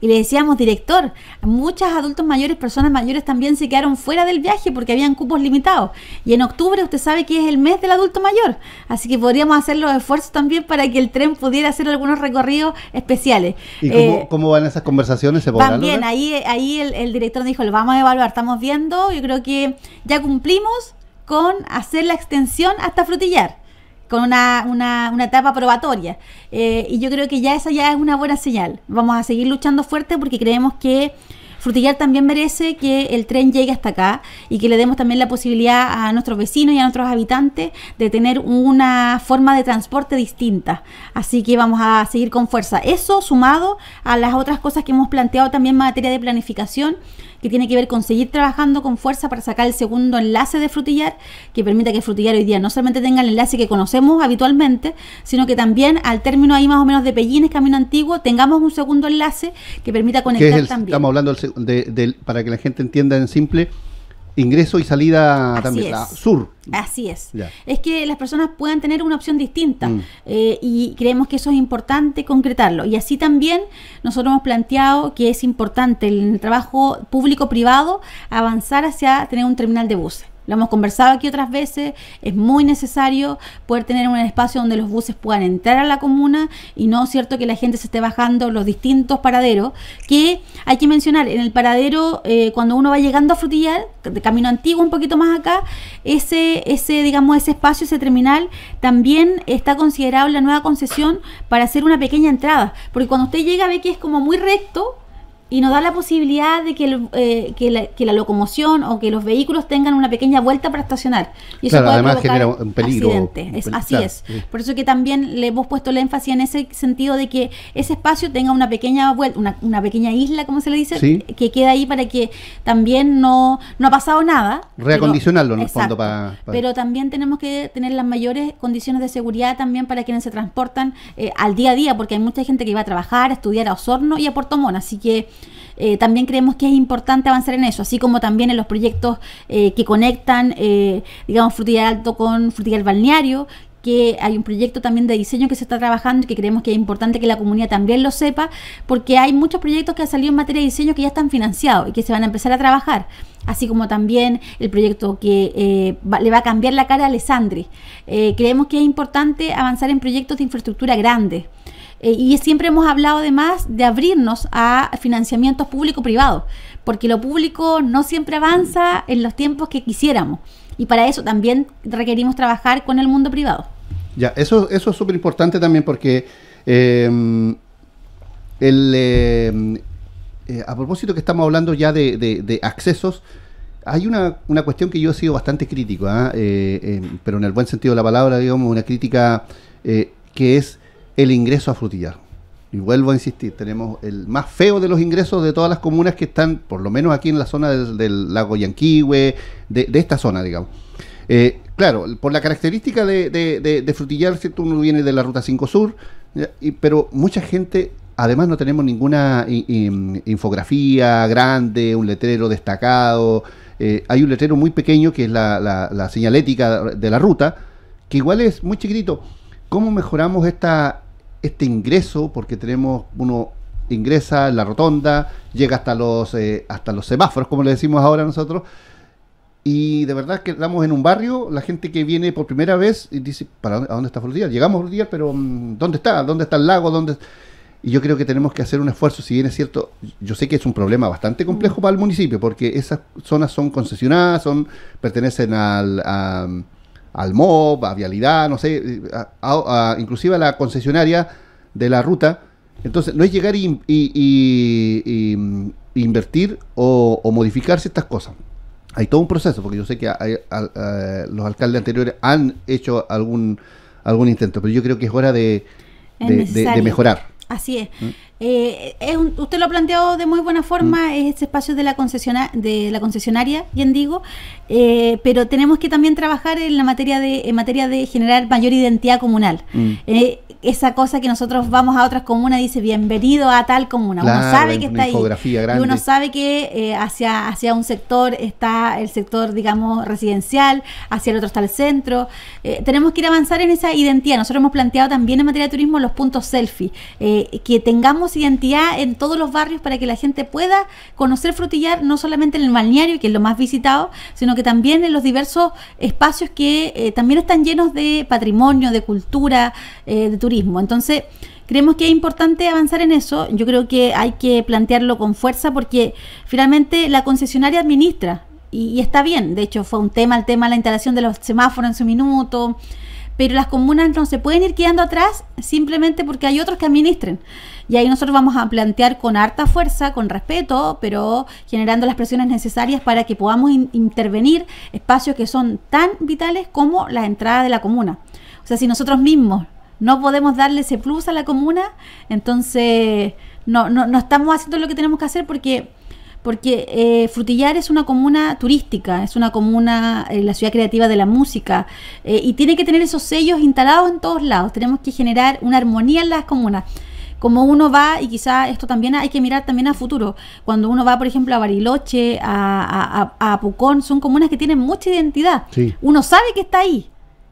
y le decíamos, director, muchas adultos mayores, personas mayores también se quedaron fuera del viaje porque habían cupos limitados. Y en octubre usted sabe que es el mes del adulto mayor, así que podríamos hacer los esfuerzos también para que el tren pudiera hacer algunos recorridos especiales. ¿Y cómo, eh, cómo van esas conversaciones? ¿Se bien, También, ahí, ahí el, el director dijo, lo vamos a evaluar, estamos viendo, yo creo que ya cumplimos con hacer la extensión hasta frutillar con una, una, etapa probatoria. Eh, y yo creo que ya esa ya es una buena señal. Vamos a seguir luchando fuerte porque creemos que Frutillar también merece que el tren llegue hasta acá y que le demos también la posibilidad a nuestros vecinos y a nuestros habitantes de tener una forma de transporte distinta. Así que vamos a seguir con fuerza. Eso sumado a las otras cosas que hemos planteado también en materia de planificación, que tiene que ver con seguir trabajando con fuerza para sacar el segundo enlace de Frutillar, que permita que Frutillar hoy día no solamente tenga el enlace que conocemos habitualmente, sino que también al término ahí más o menos de Pellines, Camino Antiguo, tengamos un segundo enlace que permita conectar también. Estamos hablando del para que la gente entienda en simple, ingreso y salida también, sur. Así es. Es que las personas puedan tener una opción distinta mm. eh, y creemos que eso es importante concretarlo. Y así también nosotros hemos planteado que es importante en el trabajo público-privado avanzar hacia tener un terminal de buses. Lo hemos conversado aquí otras veces, es muy necesario poder tener un espacio donde los buses puedan entrar a la comuna y no es cierto que la gente se esté bajando los distintos paraderos, que hay que mencionar, en el paradero eh, cuando uno va llegando a Frutillar, de camino antiguo un poquito más acá, ese, ese, digamos, ese espacio, ese terminal, también está considerado la nueva concesión para hacer una pequeña entrada, porque cuando usted llega ve que es como muy recto, y nos da la posibilidad de que, el, eh, que, la, locomoción o que los vehículos tengan una pequeña vuelta para estacionar. Y eso claro, además genera un peligro. Es, así es. Por eso que también le hemos puesto el énfasis en ese sentido de que ese espacio tenga una pequeña vuelta, una, pequeña isla, como se le dice, que queda ahí para que también no, no ha pasado nada. Reacondicionarlo pero, en el Pero también tenemos que tener las mayores condiciones de seguridad también para quienes se transportan eh, al día a día, porque hay mucha gente que va a trabajar, a estudiar a Osorno y a Puerto Montt. Así que eh, también creemos que es importante avanzar en eso, así como también en los proyectos eh, que conectan, eh, digamos, Frutillar Alto con Frutillar Balneario, que hay un proyecto también de diseño que se está trabajando y que creemos que es importante que la comunidad también lo sepa, porque hay muchos proyectos que han salido en materia de diseño que ya están financiados y que se van a empezar a trabajar, así como también el proyecto que le va a cambiar la cara a Alessandri. creemos que es importante avanzar en proyectos de infraestructura grande eh, y siempre hemos hablado además de abrirnos a financiamientos público privados porque lo público no siempre avanza en los tiempos que quisiéramos. Y para eso también requerimos trabajar con el mundo privado. Ya, eso, eso es súper importante también porque em, em, eh, a propósito que estamos hablando ya de, accesos, hay una, cuestión que yo he sido bastante crítico, ¿ah? eh, pero en el buen sentido de la palabra, digamos, una crítica que es el ingreso a Frutillar. Y vuelvo a insistir, tenemos el más feo de los ingresos de todas las comunas que están, por lo menos aquí en la zona del, lago Yanquihue, de, esta zona, digamos. Eh, claro, por la característica de, Frutillar, si tú Frutillar, vienes uno viene de la Ruta 5 Sur, pero mucha gente, además no tenemos ninguna infografía grande, un letrero destacado, eh, hay un letrero muy pequeño que es la, la señalética de la ruta, que igual es muy chiquitito ¿Cómo mejoramos esta, este ingreso? Porque tenemos uno ingresa en la rotonda, llega hasta los, eh, hasta los semáforos, como le decimos ahora nosotros, y de verdad que estamos en un barrio, la gente que viene por primera vez y dice, ¿para dónde, ¿a dónde está Llegamos a pero mm, ¿dónde está? ¿Dónde está el lago? ¿Dónde? Y yo creo que tenemos que hacer un esfuerzo, si bien es cierto, yo sé que es un problema bastante complejo mm. para el municipio, porque esas zonas son concesionadas, son pertenecen al al MOB, a Vialidad, no sé, a, inclusive a la concesionaria de la ruta. Entonces, no es llegar y, mm, invertir o, modificar ciertas cosas. Hay todo un proceso, porque yo sé que eh, los alcaldes anteriores han hecho algún, algún intento, pero yo creo que es hora de, mejorar. Así es. ¿Mm? Eh, es usted lo ha planteado de muy buena forma, mm. es este espacio de la, concesiona, de la concesionaria, bien digo, eh, pero tenemos que también trabajar en la materia de, materia de generar mayor identidad comunal. Mm. Eh, esa cosa que nosotros vamos a otras comunas y dice bienvenido a tal comuna. uno sabe que está ahí. uno sabe que hacia, hacia un sector está el sector, digamos, residencial, hacia el otro está el centro. tenemos que ir avanzando avanzar en esa identidad. Nosotros hemos planteado también en materia de turismo los puntos selfie. que tengamos identidad en todos los barrios para que la gente pueda conocer Frutillar, no solamente en el balneario, que es lo más visitado, sino que también en los diversos espacios que eh, también están llenos de patrimonio, de cultura, eh, de turismo. Entonces, creemos que es importante avanzar en eso. Yo creo que hay que plantearlo con fuerza porque finalmente la concesionaria administra y, está bien. De hecho, fue un tema el tema de la instalación de los semáforos en su minuto pero las comunas no se pueden ir quedando atrás simplemente porque hay otros que administren. Y ahí nosotros vamos a plantear con harta fuerza, con respeto, pero generando las presiones necesarias para que podamos intervenir espacios que son tan vitales como la entrada de la comuna. O sea, si nosotros mismos no podemos darle ese plus a la comuna, entonces no, no, no estamos haciendo lo que tenemos que hacer porque porque eh, Frutillar es una comuna turística, es una comuna, eh, la ciudad creativa de la música, eh, y tiene que tener esos sellos instalados en todos lados. Tenemos que generar una armonía en las comunas. Como uno va, y quizá esto también hay que mirar también a futuro, cuando uno va, por ejemplo, a Bariloche, a, Pucón, son comunas que tienen mucha identidad. Uno sabe que está ahí,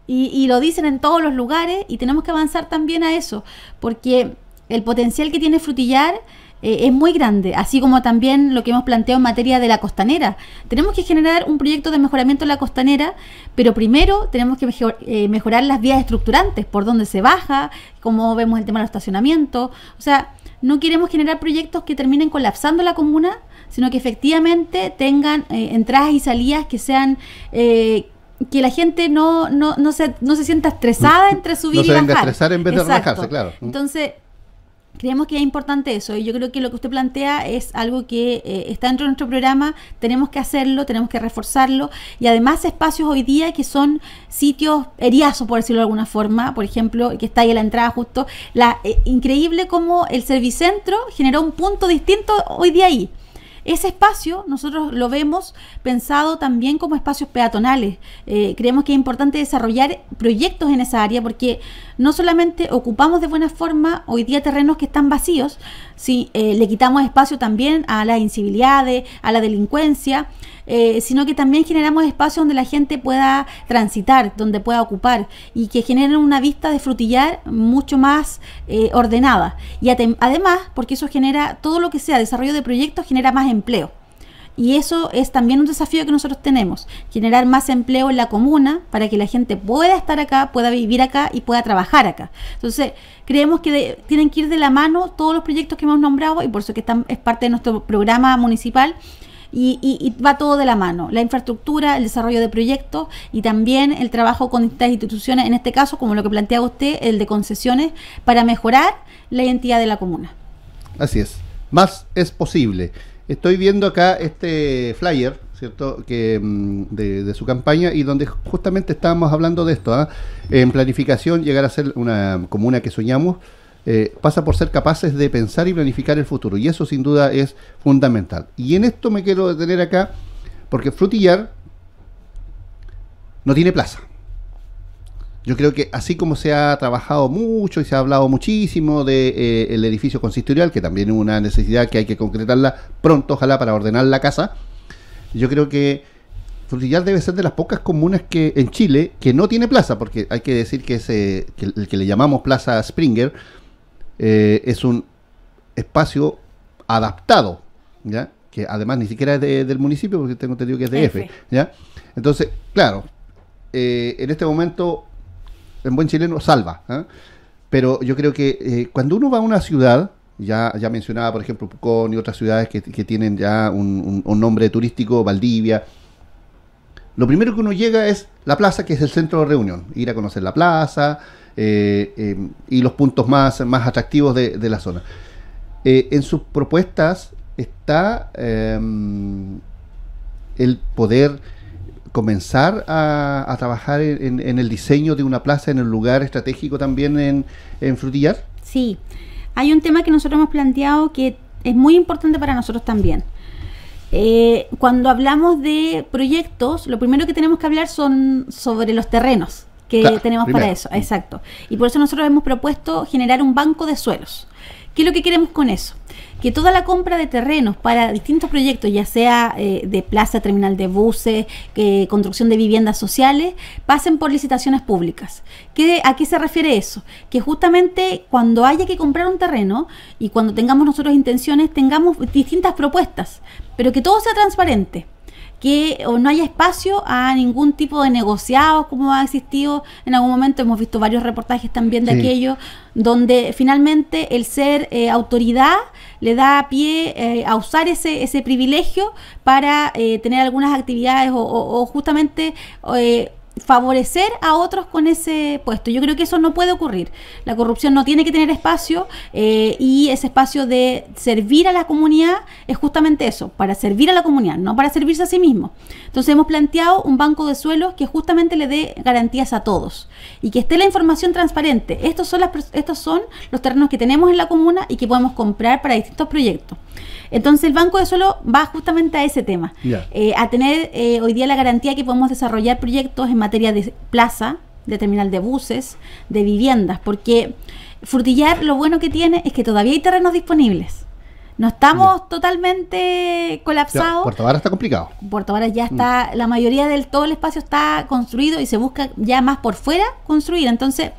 y, y lo dicen en todos los lugares, y tenemos que avanzar también a eso, porque el potencial que tiene Frutillar eh, es muy grande, así como también lo que hemos planteado en materia de la costanera. Tenemos que generar un proyecto de mejoramiento de la costanera, pero primero tenemos que eh, mejorar las vías estructurantes, por donde se baja, como vemos el tema del estacionamiento, O sea, no queremos generar proyectos que terminen colapsando la comuna, sino que efectivamente tengan eh, entradas y salidas que sean que la gente no, no, no, se, sienta estresada entre subir no se estresar en vez de relajarse, claro. Entonces, Creemos que es importante eso y yo creo que lo que usted plantea es algo que eh, está dentro de nuestro programa, tenemos que hacerlo, tenemos que reforzarlo y además espacios hoy día que son sitios eriazos, por decirlo de alguna forma, por ejemplo, que está ahí a la entrada justo, la eh, increíble como el Servicentro generó un punto distinto hoy día ahí. Ese espacio nosotros lo vemos pensado también como espacios peatonales. Eh, creemos que es importante desarrollar proyectos en esa área porque no solamente ocupamos de buena forma hoy día terrenos que están vacíos, si eh, le quitamos espacio también a las incivilidades, a la delincuencia, eh, sino que también generamos espacios donde la gente pueda transitar, donde pueda ocupar y que generen una vista de frutillar mucho más eh, ordenada. Y además, porque eso genera todo lo que sea desarrollo de proyectos, genera más empleo. Y eso es también un desafío que nosotros tenemos, generar más empleo en la comuna para que la gente pueda estar acá, pueda vivir acá y pueda trabajar acá. Entonces, creemos que tienen que ir de la mano todos los proyectos que hemos nombrado y por eso que están, es parte de nuestro programa municipal y, va todo de la mano. La infraestructura, el desarrollo de proyectos y también el trabajo con estas instituciones, en este caso, como lo que plantea usted, el de concesiones, para mejorar la identidad de la comuna. Así es, más es posible. Estoy viendo acá este flyer, ¿cierto? Que, mm, de, su campaña y donde justamente estábamos hablando de esto, ¿ah? en planificación, llegar a ser una comuna que soñamos. Eh, pasa por ser capaces de pensar y planificar el futuro. Y eso sin duda es fundamental. Y en esto me quiero detener acá, porque Frutillar no tiene plaza. Yo creo que así como se ha trabajado mucho y se ha hablado muchísimo del de, eh, el edificio consistorial, que también es una necesidad que hay que concretarla pronto, ojalá, para ordenar la casa, yo creo que Frutillar debe ser de las pocas comunas que en Chile que no tiene plaza, porque hay que decir que, es que el que le llamamos Plaza Springer eh, es un espacio adaptado, ¿ya? que además ni siquiera es del municipio, porque tengo entendido que es de F. ¿ya? Entonces, claro, eh, en este momento, en buen chileno, salva. ¿eh? Pero yo creo que cuando uno va a una ciudad, ya, ya mencionaba, por ejemplo, Pucón y otras ciudades que, que tienen ya un nombre turístico, Valdivia, lo primero que uno llega es la plaza, que es el centro de reunión. Ir a conocer la plaza, eh, eh, y los puntos más, más atractivos de, la zona. Eh, en sus propuestas está el poder comenzar a, trabajar en, el diseño de una plaza en el lugar estratégico también en, en Frutillar? Sí, hay un tema que nosotros hemos planteado que es muy importante para nosotros también. cuando hablamos de proyectos, lo primero que tenemos que hablar son sobre los terrenos que tenemos para eso. Exacto. Y por eso nosotros hemos propuesto generar un banco de suelos. ¿Qué es lo que queremos con eso? Que toda la compra de terrenos para distintos proyectos, ya sea eh, de plaza, terminal de buses, eh, construcción de viviendas sociales, pasen por licitaciones públicas. ¿Qué, ¿A qué se refiere eso? Que justamente cuando haya que comprar un terreno y cuando tengamos nosotros intenciones, tengamos distintas propuestas, pero que todo sea transparente que no haya espacio a ningún tipo de negociado como ha existido en algún momento. Hemos visto varios reportajes también de aquello, donde finalmente el ser eh, autoridad le da pie eh, a usar ese, ese privilegio para eh, tener algunas actividades o justamente favorecer a otros con ese puesto. Yo creo que eso no puede ocurrir. La corrupción no tiene que tener espacio eh, y ese espacio de servir a la comunidad es justamente eso, para servir a la comunidad, no para servirse a sí mismo. Entonces hemos planteado un banco de suelos que justamente le dé garantías a todos y que esté la información transparente. Estos son, las, estos son los terrenos que tenemos en la comuna y que podemos comprar para distintos proyectos. Entonces el Banco de Suelo va justamente a ese tema, eh, a tener eh, hoy día la garantía que podemos desarrollar proyectos en materia de plaza, de terminal de buses, de viviendas, porque Frutillar lo bueno que tiene es que todavía hay terrenos disponibles. No estamos totalmente colapsados. Puerto Varas está complicado. Puerto Varas ya mm. está, la mayoría del todo el espacio está construido y se busca ya más por fuera construir. Entonces,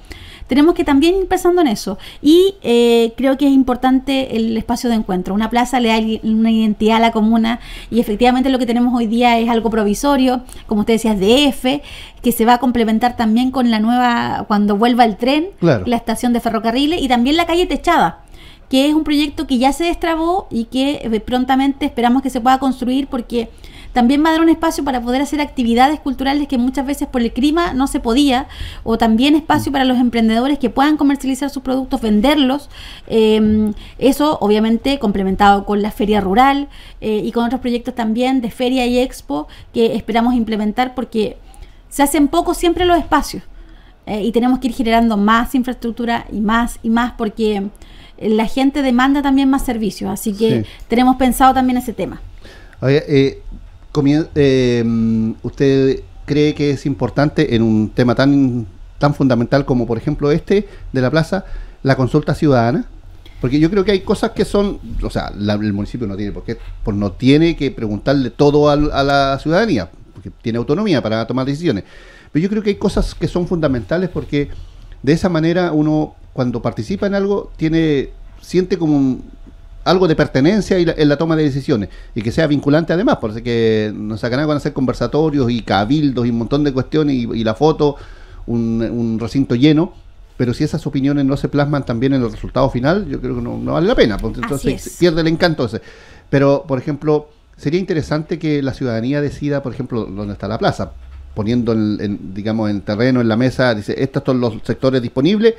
tenemos que también ir pensando en eso. Y eh, creo que es importante el espacio de encuentro. Una plaza le da una identidad a la comuna y efectivamente lo que tenemos hoy día es algo provisorio, como usted decía, DF, que se va a complementar también con la nueva, cuando vuelva el tren, la estación de ferrocarriles y también la calle techada que es un proyecto que ya se destrabó y que eh, prontamente esperamos que se pueda construir porque también va a dar un espacio para poder hacer actividades culturales que muchas veces por el clima no se podía, o también espacio para los emprendedores que puedan comercializar sus productos, venderlos. Em, eso obviamente complementado con la feria rural eh, y con otros proyectos también de feria y expo que esperamos implementar porque se hacen pocos siempre los espacios. Eh, y tenemos que ir generando más infraestructura y más y más porque la gente demanda también más servicios, así que tenemos pensado también ese tema. Eh, eh, usted cree que es importante en un tema tan, tan fundamental como por ejemplo este de la plaza, la consulta ciudadana? Porque yo creo que hay cosas que son, o sea, el municipio no tiene por qué, no tiene que preguntarle todo a, la ciudadanía, porque tiene autonomía para tomar decisiones. Pero yo creo que hay cosas que son fundamentales porque de esa manera uno cuando participa en algo tiene siente como un, algo de pertenencia y en la toma de decisiones y que sea vinculante además, porque que nos sacan van a hacer conversatorios y cabildos y un montón de cuestiones y, la foto, un, recinto lleno. Pero si esas opiniones no se plasman también en el resultado final, yo creo que no, vale la pena. Porque entonces pierde el encanto. Ese. Pero, por ejemplo, sería interesante que la ciudadanía decida, por ejemplo, dónde está la plaza, poniendo en, digamos en terreno, en la mesa, dice, estos son los sectores disponibles.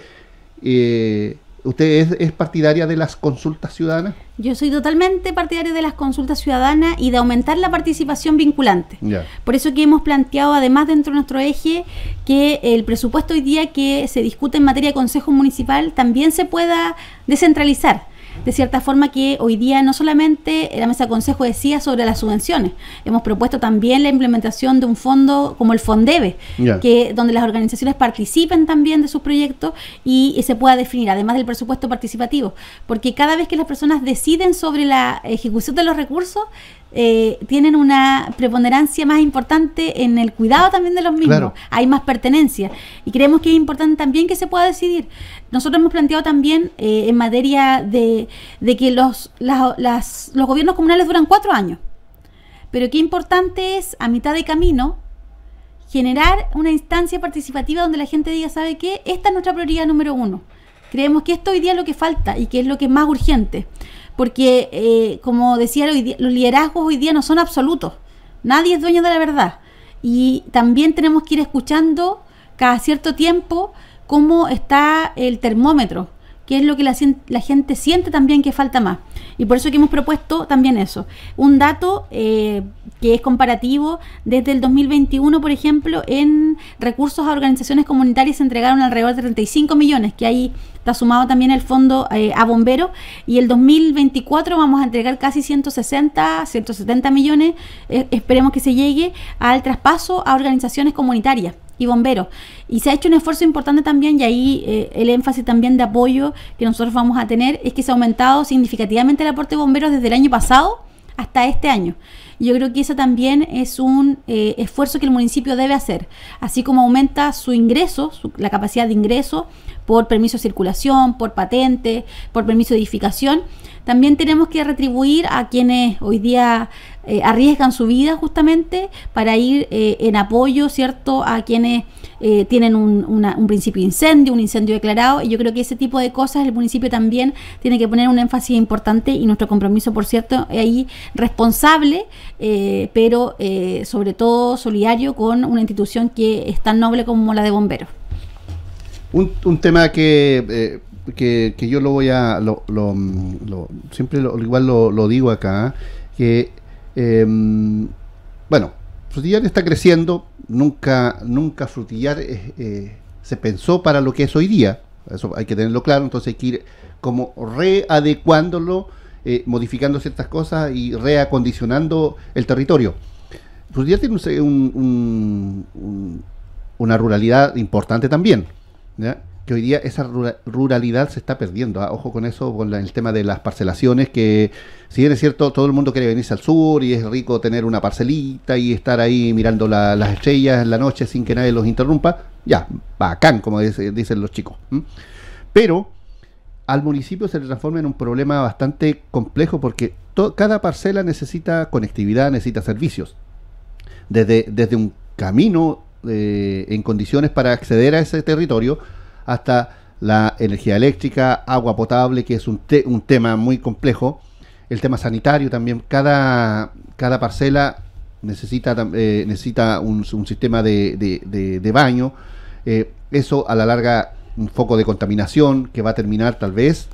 y eh, ¿Usted es, partidaria de las consultas ciudadanas? Yo soy totalmente partidaria de las consultas ciudadanas y de aumentar la participación vinculante. Por eso que hemos planteado, además dentro de nuestro eje, que el presupuesto hoy día que se discute en materia de Consejo Municipal también se pueda descentralizar de cierta forma que hoy día no solamente la mesa de consejo decía sobre las subvenciones, hemos propuesto también la implementación de un fondo como el Fondebe, que donde las organizaciones participen también de sus proyectos y, se pueda definir, además del presupuesto participativo, porque cada vez que las personas deciden sobre la ejecución de los recursos, eh, tienen una preponderancia más importante en el cuidado también de los mismos, hay más pertenencia y creemos que es importante también que se pueda decidir. Nosotros hemos planteado también eh, en materia de, que los, los gobiernos comunales duran cuatro años. Pero qué importante es, a mitad de camino, generar una instancia participativa donde la gente diga, ¿sabe qué? Esta es nuestra prioridad número uno. Creemos que esto hoy día es lo que falta y que es lo que es más urgente. Porque, eh, como decía, hoy día, los liderazgos hoy día no son absolutos. Nadie es dueño de la verdad. Y también tenemos que ir escuchando cada cierto tiempo cómo está el termómetro, qué es lo que la, gente siente también que falta más. Y por eso que hemos propuesto también eso. Un dato eh, que es comparativo, desde el 2021, por ejemplo, en recursos a organizaciones comunitarias se entregaron alrededor de 35 millones, que ahí está sumado también el fondo eh, a bomberos, y el 2024 vamos a entregar casi 160, 170 millones, eh, esperemos que se llegue al traspaso a organizaciones comunitarias y bomberos. Y se ha hecho un esfuerzo importante también, y ahí eh, el énfasis también de apoyo que nosotros vamos a tener es que se ha aumentado significativamente el aporte de bomberos desde el año pasado hasta este año. Yo creo que eso también es un eh, esfuerzo que el municipio debe hacer, así como aumenta su ingreso, la capacidad de ingreso por permiso de circulación, por patente, por permiso de edificación. También tenemos que retribuir a quienes hoy día eh, arriesgan su vida justamente para ir eh, en apoyo, ¿cierto?, a quienes eh, tienen un, un, principio de incendio, un incendio declarado, y yo creo que ese tipo de cosas el municipio también tiene que poner un énfasis importante y nuestro compromiso, por cierto, es ahí responsable, pero sobre todo solidario con una institución que es tan noble como la de bomberos. Un, un tema que... Que, que, yo lo voy a lo, lo, mm, lo siempre lo, igual lo, digo acá que Em, bueno, Frutillar está creciendo, nunca, nunca Frutillar eh, se pensó para lo que es hoy día, eso hay que tenerlo claro, entonces hay que ir como readecuándolo, eh, modificando ciertas cosas y reacondicionando el territorio. Frutillar tiene una ruralidad importante también, ¿ya? hoy día esa ruralidad se está perdiendo. ¿ah? Ojo con eso, con el tema de las parcelaciones, que si bien es cierto, todo el mundo quiere venirse al sur y es rico tener una parcelita y estar ahí mirando las estrellas en la noche sin que nadie los interrumpa, ya, bacán, como dicen los chicos. Pero al municipio se le transforma en un problema bastante complejo porque cada parcela necesita conectividad, necesita servicios. Desde, desde un camino eh, en condiciones para acceder a ese territorio, hasta la energía eléctrica, agua potable, que es un, tema muy complejo, el tema sanitario también, cada, cada parcela necesita, eh, necesita un, sistema de, de, baño, eh, eso a la larga un foco de contaminación que va a terminar tal vez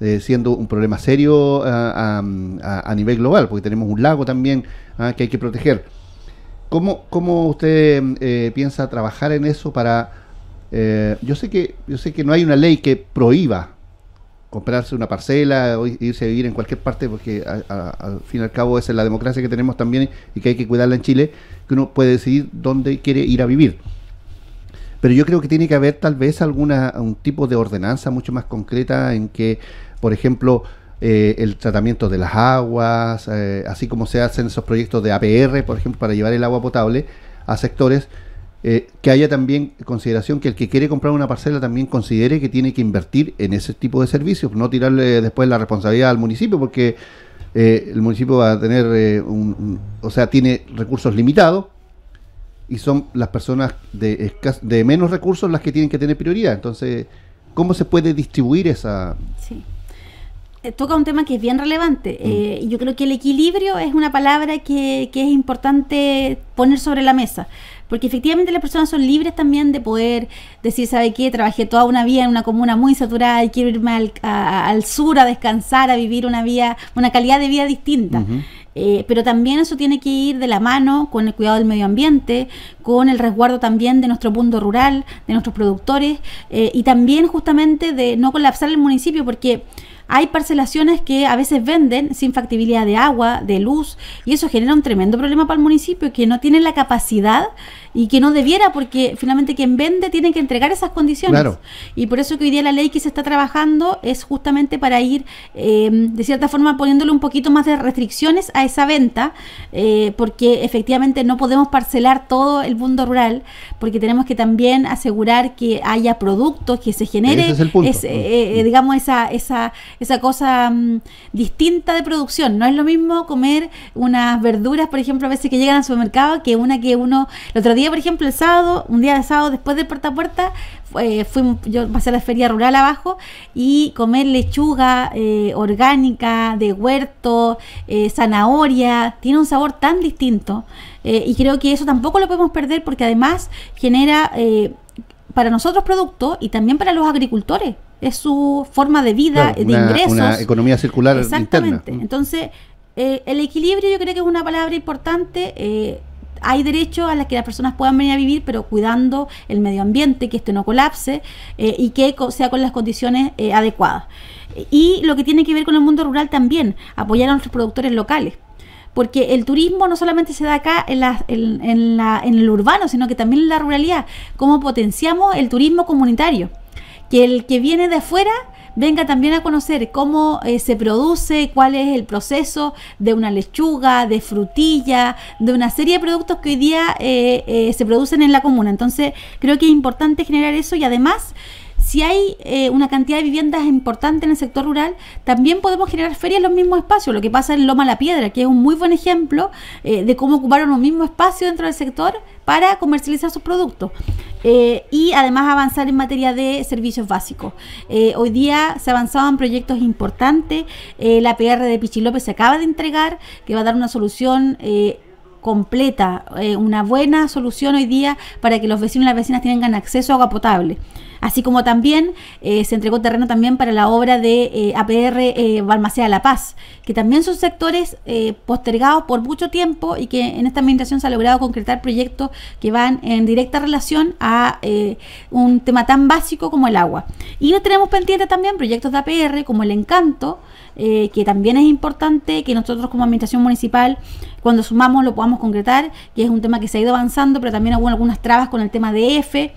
eh, siendo un problema serio ah, a, a, nivel global, porque tenemos un lago también ah, que hay que proteger. ¿Cómo, cómo usted piensa trabajar en eso para eh, yo sé que yo sé que no hay una ley que prohíba comprarse una parcela o irse a vivir en cualquier parte, porque al fin y al cabo esa es la democracia que tenemos también y que hay que cuidarla en Chile, que uno puede decidir dónde quiere ir a vivir. Pero yo creo que tiene que haber tal vez alguna un tipo de ordenanza mucho más concreta en que, por ejemplo, eh, el tratamiento de las aguas, eh, así como se hacen esos proyectos de APR, por ejemplo, para llevar el agua potable a sectores eh, que haya también consideración que el que quiere comprar una parcela también considere que tiene que invertir en ese tipo de servicios, no tirarle después la responsabilidad al municipio, porque eh, el municipio va a tener eh, un, o sea, tiene recursos limitados y son las personas de, de menos recursos las que tienen que tener prioridad. Entonces, ¿cómo se puede distribuir esa... Sí toca un tema que es bien relevante. Mm. yo creo que el equilibrio es una palabra que, que, es importante poner sobre la mesa. Porque efectivamente las personas son libres también de poder decir, ¿sabe qué? Trabajé toda una vida en una comuna muy saturada y quiero irme al, sur a descansar, a vivir una vida, una calidad de vida distinta. Eh, pero también eso tiene que ir de la mano con el cuidado del medio ambiente, con el resguardo también de nuestro mundo rural, de nuestros productores eh, y también justamente de no colapsar el municipio, porque hay parcelaciones que a veces venden sin factibilidad de agua, de luz, y eso genera un tremendo problema para el municipio que no tiene la capacidad y que no debiera, porque finalmente quien vende tiene que entregar esas condiciones. Y por eso que hoy día la ley que se está trabajando es justamente para ir, em, de cierta forma, poniéndole un poquito más de restricciones a esa venta, eh, porque efectivamente no podemos parcelar todo el mundo rural, porque tenemos que también asegurar que haya productos, que se genere, es mm. eh, eh, digamos, esa, esa esa cosa mm, distinta de producción. No es lo mismo comer unas verduras, por ejemplo, a veces que llegan al supermercado, que una que uno... El otro día, por ejemplo, el sábado, un día de sábado después del puerta a puerta, yo pasé a la feria rural abajo y comer lechuga eh, orgánica, de huerto, eh, zanahoria, tiene un sabor tan distinto. Eh, y creo que eso tampoco lo podemos perder porque además genera para nosotros producto y también para los agricultores es su forma de vida, de ingresos. Una economía circular. Exactamente. Entonces, eh, el equilibrio yo creo que es una palabra importante. Eh, hay derechos a los que las personas puedan venir a vivir, pero cuidando el medio ambiente, que esto no colapse eh, y que sea con las condiciones adecuadas. Y lo que tiene que ver con el mundo rural también, apoyar a nuestros productores locales. Porque el turismo no solamente se da acá en, en, la, en el urbano, sino que también en la ruralidad. ¿Cómo potenciamos el turismo comunitario? que el que viene de afuera venga también a conocer cómo eh, se produce, cuál es el proceso de una lechuga, de frutilla, de una serie de productos que hoy día eh, eh, se producen en la comuna. Entonces creo que es importante generar eso y además... Si hay una cantidad de viviendas importante en el sector rural, también podemos generar ferias en los mismos espacios. Lo que pasa en Loma La Piedra, que es un muy buen ejemplo de cómo ocuparon un mismo espacios dentro del sector para comercializar sus productos. Eh, y además avanzar en materia de servicios básicos. Eh, hoy día se avanzaban proyectos importantes. Eh, la PR de Pichilópez se acaba de entregar, que va a dar una solución completa, eh, una buena solución hoy día para que los vecinos y las vecinas tengan acceso a agua potable. Así como también eh, se entregó terreno también para la obra de eh, APR Balmaceda La Paz, que también son sectores postergados por mucho tiempo y que en esta administración se ha logrado concretar proyectos que van en directa relación a un tema tan básico como el agua. Y tenemos pendiente también proyectos de APR como el Encanto, eh, que también es importante que nosotros como administración municipal, cuando sumamos, lo podamos concretar, que es un tema que se ha ido avanzando, pero también hubo algunas trabas con el tema de EFE. E.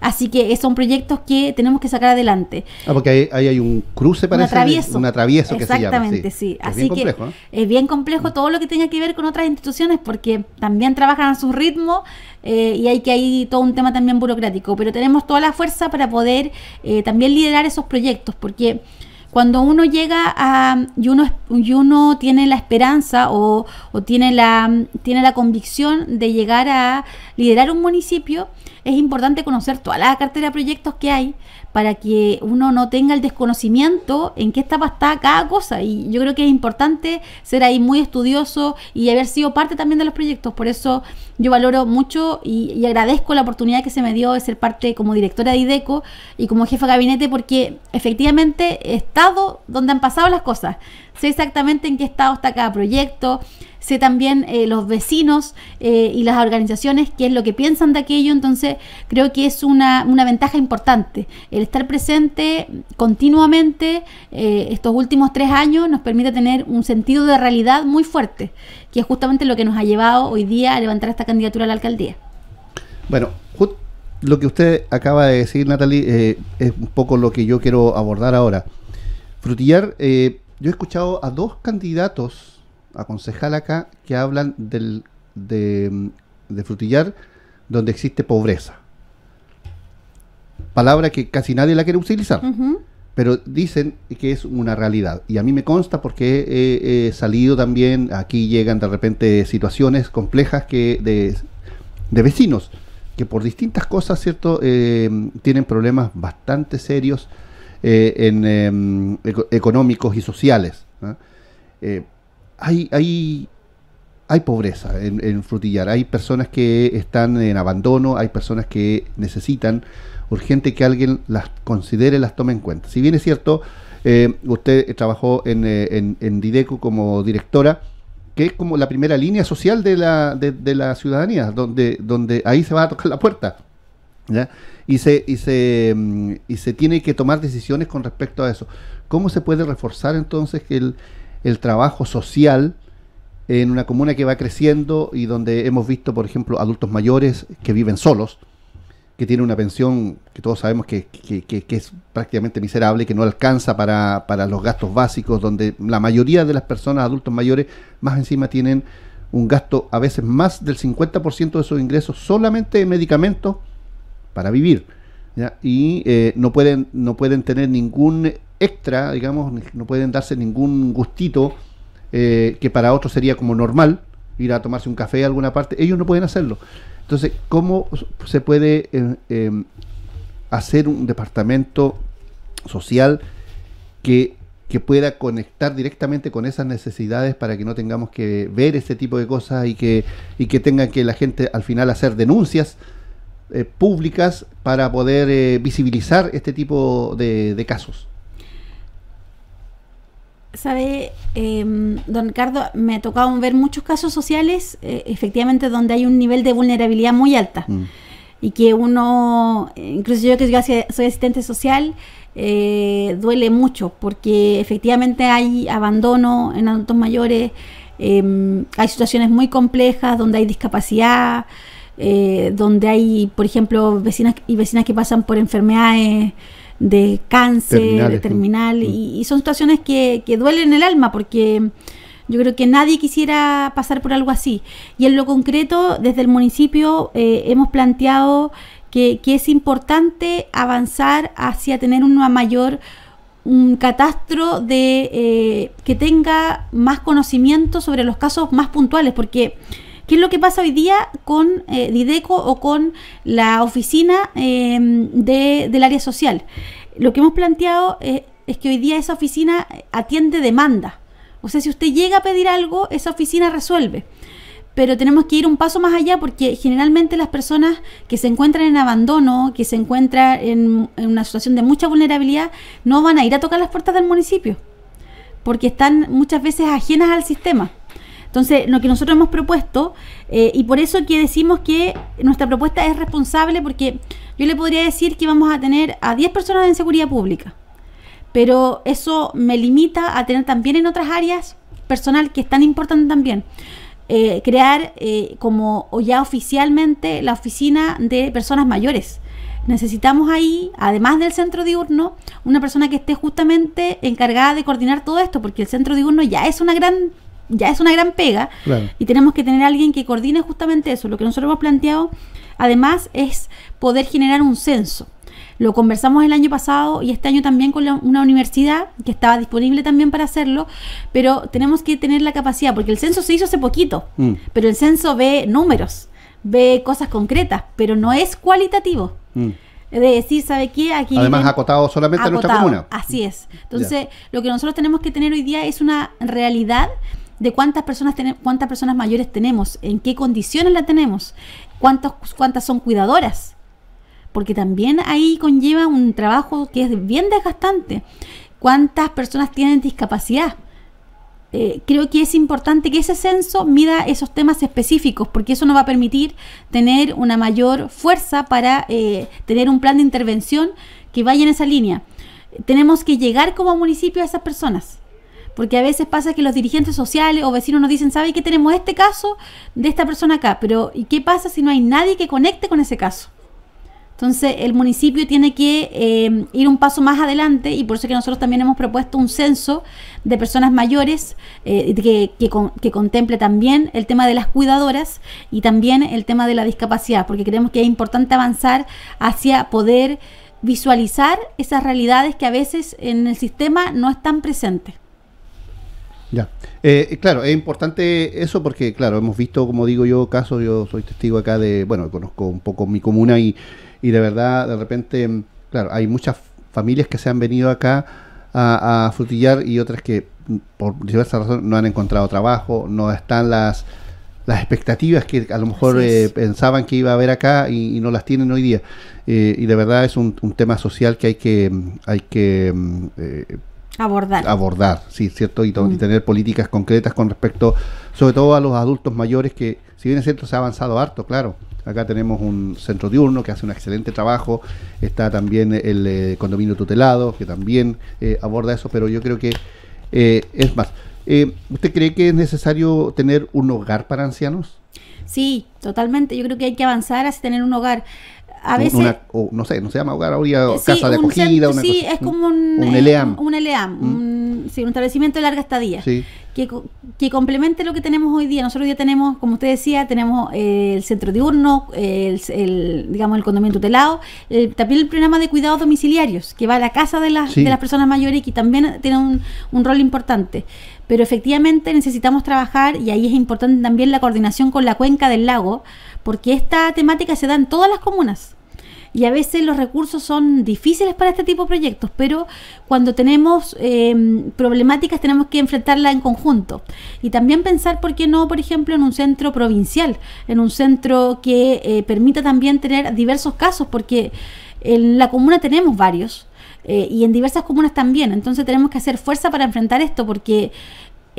Así que son proyectos que tenemos que sacar adelante. Ah, porque ahí, hay un cruce para un atravieso que se Exactamente, sí. Así bien que complejo, es bien complejo todo lo que tenga que ver con otras instituciones porque también trabajan a su ritmo eh, y hay que hay todo un tema también burocrático. Pero tenemos toda la fuerza para poder eh, también liderar esos proyectos porque cuando uno llega a, y, uno, y uno tiene la esperanza o, o tiene, la, tiene la convicción de llegar a liderar un municipio, es importante conocer toda la cartera de proyectos que hay, para que uno no tenga el desconocimiento en qué etapa está cada cosa. Y yo creo que es importante ser ahí muy estudioso y haber sido parte también de los proyectos. Por eso yo valoro mucho y, y agradezco la oportunidad que se me dio de ser parte como directora de IDECO y como jefa de gabinete, porque efectivamente he estado donde han pasado las cosas sé exactamente en qué estado está cada proyecto, sé también eh, los vecinos eh, y las organizaciones qué es lo que piensan de aquello, entonces creo que es una, ventaja importante. El estar presente continuamente eh, estos últimos tres años nos permite tener un sentido de realidad muy fuerte, que es justamente lo que nos ha llevado hoy día a levantar esta candidatura a la alcaldía. Bueno, lo que usted acaba de decir, Natalie, es un poco lo que yo quiero abordar ahora. Frutillar yo he escuchado a dos candidatos a concejal acá que hablan del, de, frutillar donde existe pobreza. Palabra que casi nadie la quiere utilizar. pero dicen que es una realidad. Y a mí me consta porque he, salido también, aquí llegan de repente situaciones complejas que de, de vecinos que por distintas cosas, ¿cierto?, eh, tienen problemas bastante serios eh, en, em, económicos y sociales. Eh, hay, hay, hay pobreza en, Frutillar, hay personas que están en abandono, hay personas que necesitan urgente que alguien las considere, las tome en cuenta. Si bien es cierto, eh, usted trabajó en, en, Dideco como directora, que es como la primera línea social de la, ciudadanía, donde, donde ahí se va a tocar la puerta. Y, se, y, se, mm, y se tiene que tomar decisiones con respecto a eso. ¿Cómo se puede reforzar entonces el, trabajo social en una comuna que va creciendo y donde hemos visto, por ejemplo, adultos mayores que viven solos, que tienen una pensión que todos sabemos que, es prácticamente miserable, que no alcanza para, para, los gastos básicos, donde la mayoría de las personas, adultos mayores, más encima tienen un gasto a veces más del 50% de sus ingresos solamente en medicamentos para vivir. Y eh, no, pueden, no pueden tener ningún extra, digamos, no pueden darse ningún gustito eh, que para otros sería como normal, ir a tomarse un café a alguna parte, ellos no pueden hacerlo. Entonces, ¿cómo se puede eh, em, hacer un departamento social que, que, pueda conectar directamente con esas necesidades para que no tengamos que ver ese tipo de cosas y que, y que tenga que la gente al final hacer denuncias? Eh, públicas para poder eh, visibilizar este tipo de, casos? Sabe, em, don Ricardo, me ha tocado ver muchos casos sociales, eh, efectivamente, donde hay un nivel de vulnerabilidad muy alta. Mm. Y que uno, incluso yo que soy asistente social, duele mucho, porque efectivamente hay abandono en adultos mayores, em, hay situaciones muy complejas donde hay discapacidad, eh, donde hay, por ejemplo, vecinas y vecinas que pasan por enfermedades de cáncer, de terminal, mm. y, son situaciones que, duelen el alma porque... Yo creo que nadie quisiera pasar por algo así. Y en lo concreto, desde el municipio eh, hemos planteado que, es importante avanzar hacia tener una mayor un catastro de eh, que tenga más conocimiento sobre los casos más puntuales, porque ¿Qué es lo que pasa hoy día con eh, Dideco o con la oficina em, de, del área social? Lo que hemos planteado eh, es que hoy día esa oficina eh, atiende demanda. O sea, si usted llega a pedir algo, esa oficina resuelve. Pero tenemos que ir un paso más allá porque generalmente las personas que se encuentran en abandono, que se encuentran en una situación de mucha vulnerabilidad, no van a ir a tocar las puertas del municipio porque están muchas veces ajenas al sistema. Entonces, lo que nosotros hemos propuesto, eh, y por eso que decimos que nuestra propuesta es responsable, porque yo le podría decir que vamos a tener a 10 personas en seguridad pública, pero eso me limita a tener también en otras áreas personal que es tan importante también. Eh, crear eh, como ya oficialmente la oficina de personas mayores. Necesitamos ahí, además del centro diurno, una persona que esté justamente encargada de coordinar todo esto, porque el centro diurno ya es una gran ya es una gran pega y tenemos que tener alguien que coordine justamente eso. Lo que nosotros hemos planteado, además, es poder generar un censo. Lo conversamos el año pasado y este año también con una universidad que estaba disponible también para hacerlo, pero tenemos que tener la capacidad, porque el censo se hizo hace poquito, mm. pero el censo ve números, ve cosas concretas, pero no es cualitativo. Mm. es decir, ¿sabe qué? Aquí Además, acotado solamente a nuestra comuna. Así es. Entonces, lo que nosotros tenemos que tener hoy día es una realidad de cuántas personas, cuántas personas mayores tenemos, en qué condiciones la tenemos, cuántos, cuántas son cuidadoras, porque también ahí conlleva un trabajo que es bien desgastante. ¿Cuántas personas tienen discapacidad? Eh, creo que es importante que ese censo mida esos temas específicos, porque eso nos va a permitir tener una mayor fuerza para eh, tener un plan de intervención que vaya en esa línea. Tenemos que llegar como municipio a esas personas. Porque a veces pasa que los dirigentes sociales o vecinos nos dicen, ¿sabe qué tenemos este caso de esta persona acá? Pero ¿y qué pasa si no hay nadie que conecte con ese caso? Entonces el municipio tiene que eh, ir un paso más adelante y por eso que nosotros también hemos propuesto un censo de personas mayores eh, que, contemple también el tema de las cuidadoras y también el tema de la discapacidad, porque creemos que es importante avanzar hacia poder visualizar esas realidades que a veces en el sistema no están presentes. Ya. Eh, claro, es importante eso porque, claro, hemos visto, como digo yo, casos, yo soy testigo acá de, bueno, conozco un poco mi comuna y, y de verdad, de repente, mm, claro, hay muchas familias que se han venido acá a, frutillar y otras que mm, por diversas razones no han encontrado trabajo, no están las las expectativas que a lo mejor eh, pensaban que iba a haber acá y, no las tienen hoy día. Eh, y de verdad es un, tema social que hay que, mm, hay que abordar. Abordar, sí, cierto, y, mm. tener políticas concretas con respecto, sobre todo a los adultos mayores, que si bien es cierto, se ha avanzado harto, claro. Acá tenemos un centro diurno que hace un excelente trabajo, está también el eh, condominio tutelado, que también eh, aborda eso, pero yo creo que eh, es más. ¿Usted cree que es necesario tener un hogar para ancianos? Sí, totalmente. Yo creo que hay que avanzar a tener un hogar a veces... Una, o, no sé, no se llama hogar ahora, casa de acogida. Un, una sí, es como un, un, LEAM. ¿Mm? Un, sí, un establecimiento de larga estadía. Sí que, complemente lo que tenemos hoy día. Nosotros ya tenemos, como usted decía, tenemos eh, el centro diurno, el, el, digamos el condominio tutelado, también el programa de cuidados domiciliarios, que va a la casa de las, de las personas mayores y que también tiene un rol importante. Pero efectivamente necesitamos trabajar y ahí es importante también la coordinación con la cuenca del lago, porque esta temática se da en todas las comunas y a veces los recursos son difíciles para este tipo de proyectos, pero cuando tenemos em, problemáticas tenemos que enfrentarla en conjunto. Y también pensar, ¿por qué no, por ejemplo, en un centro provincial, en un centro que eh, permita también tener diversos casos, porque en la comuna tenemos varios. Eh, y en diversas comunas también. Entonces tenemos que hacer fuerza para enfrentar esto porque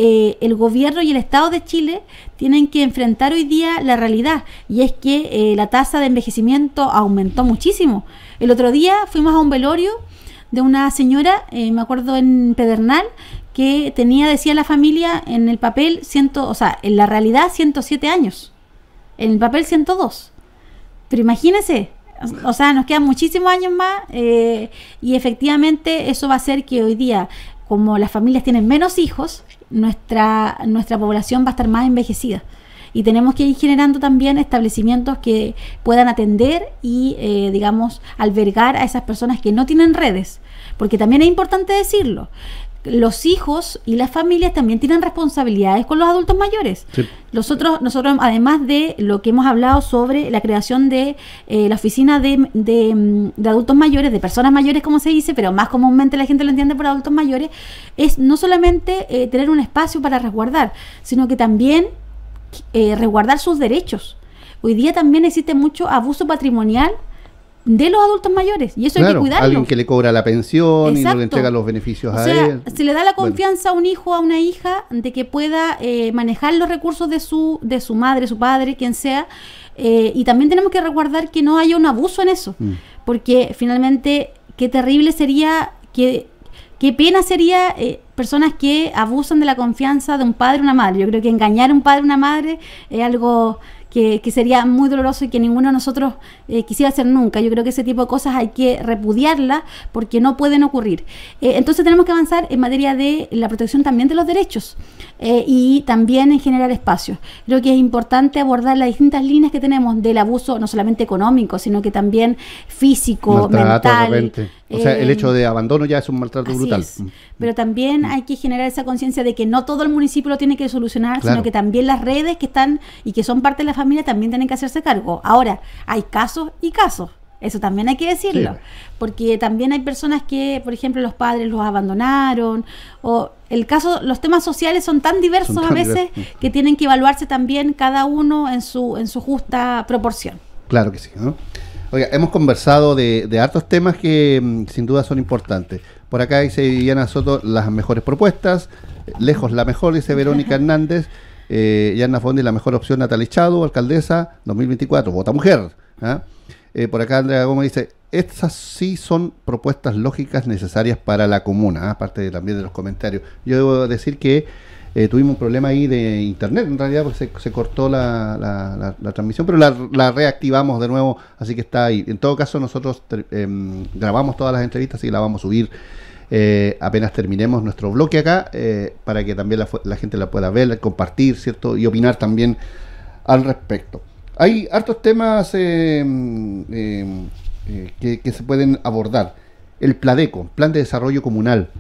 eh, el gobierno y el Estado de Chile tienen que enfrentar hoy día la realidad y es que eh, la tasa de envejecimiento aumentó muchísimo. El otro día fuimos a un velorio de una señora, eh, me acuerdo en Pedernal, que tenía, decía la familia, en el papel, ciento, o sea, en la realidad 107 años, en el papel 102. Pero imagínense, o sea, nos quedan muchísimos años más y efectivamente eso va a hacer que hoy día como las familias tienen menos hijos, nuestra, nuestra población va a estar más envejecida. Y tenemos que ir generando también establecimientos que puedan atender y, eh, digamos, albergar a esas personas que no tienen redes. Porque también es importante decirlo, los hijos y las familias también tienen responsabilidades con los adultos mayores. Nosotros, nosotros, además de lo que hemos hablado sobre la creación de eh, la oficina de, mm, de, adultos mayores, de personas mayores, como se dice, pero más comúnmente la gente lo entiende por adultos mayores, es no solamente eh, tener un espacio para resguardar, sino que también eh, resguardar sus derechos. Hoy día también existe mucho abuso patrimonial de los adultos mayores y eso hay que cuidarlo. Alguien que le cobra la pensión y no le entrega los beneficios a él. Se le da la confianza a un hijo, a una hija, de que pueda eh, manejar los recursos de su, de su madre, su padre, quien sea. Eh, y también tenemos que resguardar que no haya un abuso en eso. Mm. Porque finalmente, qué terrible sería, qué, qué pena sería eh, personas que abusan de la confianza de un padre o una madre. Yo creo que engañar a un padre o una madre es algo que, sería muy doloroso y que ninguno de nosotros eh, quisiera hacer nunca. Yo creo que ese tipo de cosas hay que repudiarlas porque no pueden ocurrir. Eh, entonces tenemos que avanzar en materia de la protección también de los derechos eh, y también en generar espacios. Creo que es importante abordar las distintas líneas que tenemos del abuso, no solamente económico, sino que también físico, mental. O sea, el hecho de abandono ya es un maltrato brutal. Pero también hay que generar esa conciencia de que no todo el municipio lo tiene que solucionar, sino que también las redes que están y que son parte de la familia también tienen que hacerse cargo. Ahora, hay casos y casos. Eso también hay que decirlo, porque también hay personas que, por ejemplo, los padres los abandonaron, o el caso, los temas sociales son tan diversos a veces que tienen que evaluarse también cada uno en su, en su justa proporción. Claro que sí. hemos conversado de, hartos temas que mm, sin duda son importantes. Por acá dice Diana Soto las mejores propuestas, lejos la mejor, dice Verónica (laughs) Hernández. Eh, Yanna Fondi, la mejor opción, Natalia Chado, alcaldesa 2024, vota mujer. ¿ah? Eh, por acá Andrea Gómez dice, estas sí son propuestas lógicas necesarias para la comuna, aparte ¿ah? también de los comentarios. Yo debo decir que eh, tuvimos un problema ahí de internet, en realidad porque se, cortó la, transmisión, pero la, reactivamos de nuevo, así que está ahí. En todo caso, nosotros em, grabamos todas las entrevistas y la vamos a subir eh, apenas terminemos nuestro bloque acá, eh, para que también la, gente la pueda ver, compartir, ¿cierto? Y opinar también al respecto. Hay hartos temas eh, mm, que, se pueden abordar. El Pladeco, Plan de Desarrollo Comunal,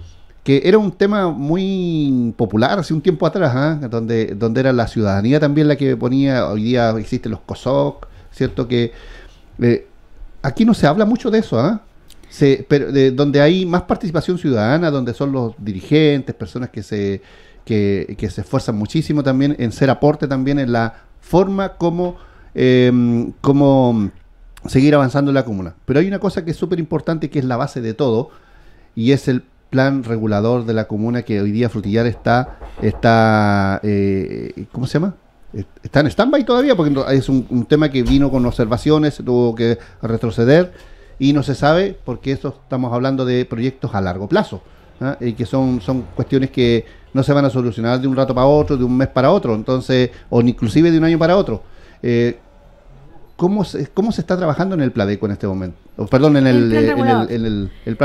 que era un tema muy popular hace un tiempo atrás, ¿ah? donde, donde era la ciudadanía también la que ponía, hoy día existen los COSOC, ¿cierto? Que aquí no se habla mucho de eso, ¿ah? pero, de, donde hay más participación ciudadana, donde son los dirigentes, personas que se, que, se esfuerzan muchísimo también en ser aporte también en la forma como, em, como seguir avanzando en la comuna. Pero hay una cosa que es súper importante, que es la base de todo, y es el plan regulador de la comuna que hoy día Frutillar está, está eh, ¿cómo se llama? Está en stand-by todavía, porque es un, un tema que vino con observaciones, tuvo que retroceder y no se sabe porque eso estamos hablando de proyectos a largo plazo ¿ah? y que son, son cuestiones que no se van a solucionar de un rato para otro, de un mes para otro, entonces, o inclusive de un año para otro. Eh, ¿Cómo se, ¿Cómo se está trabajando en el Pladeco en este momento? perdón, en el, eh, plan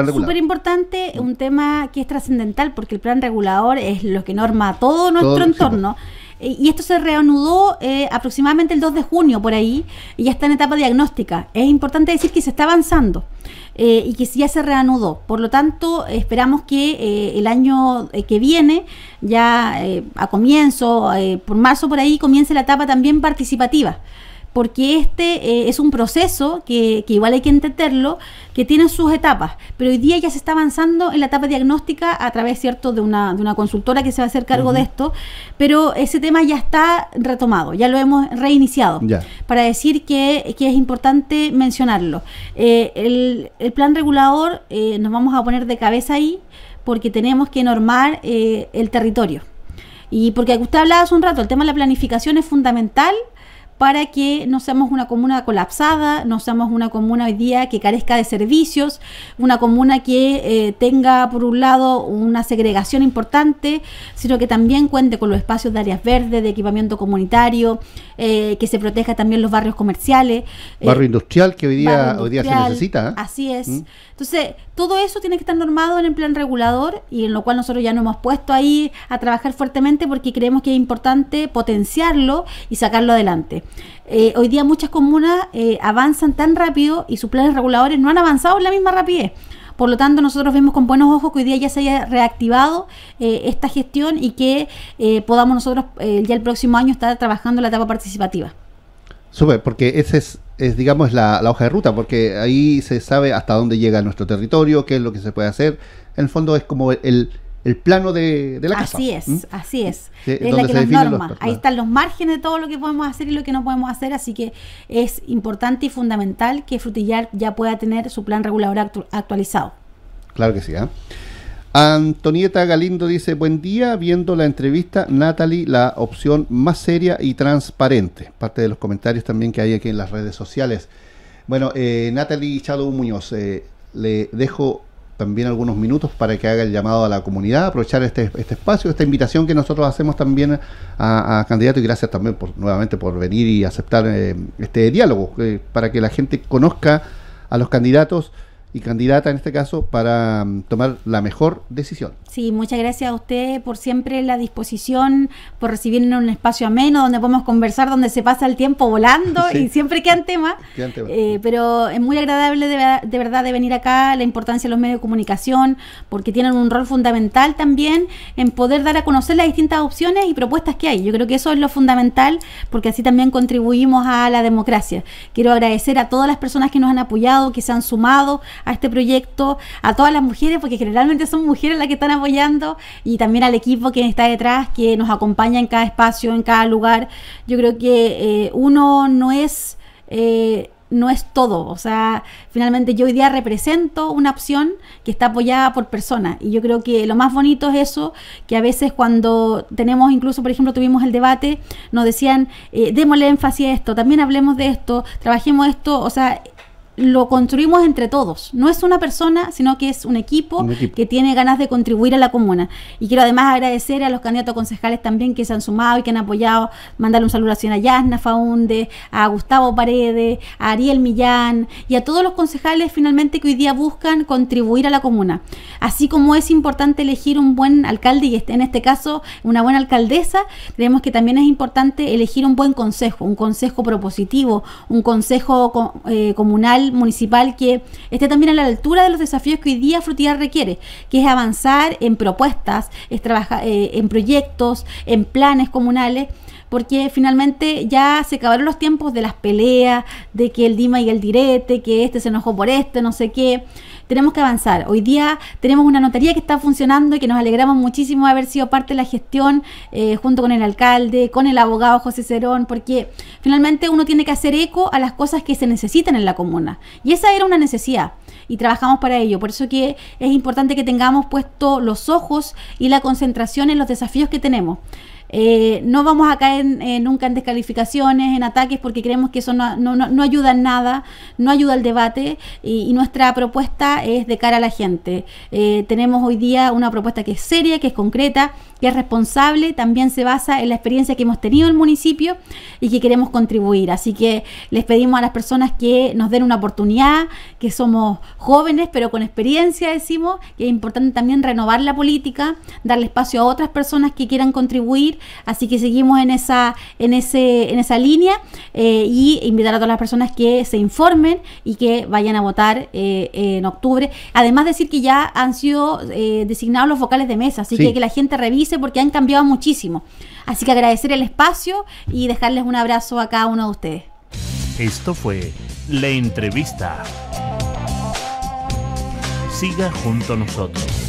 regulador. Súper importante, un tema que es trascendental porque el plan regulador es lo que norma todo nuestro entorno. Pues. Eh, y esto se reanudó eh, aproximadamente el 2 de junio por ahí y ya está en etapa diagnóstica. Es importante decir que se está avanzando eh, y que ya se reanudó. Por lo tanto, esperamos que el año que viene, ya a comienzo, por marzo por ahí, comience la etapa también participativa porque este eh, es un proceso que, igual hay que entenderlo, que tiene sus etapas, pero hoy día ya se está avanzando en la etapa diagnóstica a través, ¿cierto?, de una, consultora que se va a hacer cargo de esto, pero ese tema ya está retomado, ya lo hemos reiniciado, para decir que, es importante mencionarlo. Eh, el, plan regulador eh, nos vamos a poner de cabeza ahí porque tenemos que normar el territorio. Y porque usted hablaba hace un rato, el tema de la planificación es fundamental para que no seamos una comuna colapsada, no seamos una comuna hoy día que carezca de servicios, una comuna que eh, tenga por un lado una segregación importante, sino que también cuente con los espacios de áreas verdes, de equipamiento comunitario, eh, que se proteja también los barrios comerciales. Barrio eh, industrial que hoy día, hoy día se necesita. Así es. ¿Mm? Entonces, todo eso tiene que estar normado en el plan regulador y en lo cual nosotros ya nos hemos puesto ahí a trabajar fuertemente porque creemos que es importante potenciarlo y sacarlo adelante. Eh, hoy día muchas comunas eh, avanzan tan rápido y sus planes reguladores no han avanzado en la misma rapidez. Por lo tanto, nosotros vemos con buenos ojos que hoy día ya se haya reactivado eh, esta gestión y que podamos nosotros ya el próximo año estar trabajando la etapa participativa. Súper, porque ese es es, digamos, la, la, hoja de ruta, porque ahí se sabe hasta dónde llega nuestro territorio, qué es lo que se puede hacer. En el fondo es como el, plano de, de la casa. Así es, así es. es la que nos norma. ahí están los márgenes de todo lo que podemos hacer y lo que no podemos hacer, así que es importante y fundamental que Frutillar ya pueda tener su plan regulador actualizado. Claro que sí. ¿eh? Antonieta Galindo dice, buen día, viendo la entrevista, Natalie, la opción más seria y transparente. Parte de los comentarios también que hay aquí en las redes sociales. Bueno, eh, Natalie Chalo Muñoz, eh, le dejo también algunos minutos para que haga el llamado a la comunidad, aprovechar este, este espacio, esta invitación que nosotros hacemos también a, candidatos. y gracias también por, nuevamente por venir y aceptar eh, este diálogo, eh, para que la gente conozca a los candidatos y candidata en este caso para mm, tomar la mejor decisión. Sí, muchas gracias a usted por siempre la disposición, por recibirnos en un espacio ameno donde podemos conversar, donde se pasa el tiempo volando (laughs) y siempre quedan temas. (laughs) Eh, pero es muy agradable de, de, verdad de venir acá, la importancia de los medios de comunicación, porque tienen un rol fundamental también en poder dar a conocer las distintas opciones y propuestas que hay. Yo creo que eso es lo fundamental, porque así también contribuimos a la democracia. Quiero agradecer a todas las personas que nos han apoyado, que se han sumado a este proyecto, a todas las mujeres, porque generalmente son mujeres las que están apoyando, y también al equipo que está detrás, que nos acompaña en cada espacio, en cada lugar. Yo creo que eh, uno no es... Eh, no es todo. O sea, finalmente yo hoy día represento una opción que está apoyada por personas. Y yo creo que lo más bonito es eso, que a veces cuando tenemos, incluso por ejemplo, tuvimos el debate, nos decían, eh, démosle énfasis a esto, también hablemos de esto, trabajemos esto. O sea, lo construimos entre todos. No es una persona, sino que es un equipo, que tiene ganas de contribuir a la comuna. Y quiero además agradecer a los candidatos concejales también que se han sumado y que han apoyado. Mandarle un saludo a Yasna Faunde, a Gustavo Paredes, a Ariel Millán y a todos los concejales finalmente que hoy día buscan contribuir a la comuna. Así como es importante elegir un buen alcalde y este, en este caso una buena alcaldesa, creemos que también es importante elegir un buen consejo, un consejo propositivo, un consejo eh, comunal municipal que esté también a la altura de los desafíos que hoy día Frutillar requiere, que es avanzar en propuestas, es trabajar eh, en proyectos, en planes comunales porque finalmente ya se acabaron los tiempos de las peleas, de que el Dima y el Direte, que este se enojó por este, no sé qué. Tenemos que avanzar. Hoy día tenemos una notaría que está funcionando y que nos alegramos muchísimo de haber sido parte de la gestión eh, junto con el alcalde, con el abogado José Cerón, porque finalmente uno tiene que hacer eco a las cosas que se necesitan en la comuna. Y esa era una necesidad y trabajamos para ello. Por eso que es importante que tengamos puestos los ojos y la concentración en los desafíos que tenemos. Eh, no vamos a caer eh, nunca en descalificaciones, en ataques, porque creemos que eso no, ayuda en nada, no ayuda al debate y, nuestra propuesta es de cara a la gente. Eh, tenemos hoy día una propuesta que es seria, que es concreta, que es responsable, también se basa en la experiencia que hemos tenido en el municipio y que queremos contribuir. Así que les pedimos a las personas que nos den una oportunidad, que somos jóvenes pero con experiencia, decimos, que es importante también renovar la política, darle espacio a otras personas que quieran contribuir Así que seguimos en esa, línea e y invitar a todas las personas que se informen y que vayan a votar eh, en octubre. Además decir que ya han sido eh, designados los vocales de mesa, así que que la gente revise porque han cambiado muchísimo. Así que agradecer el espacio y dejarles un abrazo a cada uno de ustedes. Esto fue la entrevista. Siga junto a nosotros.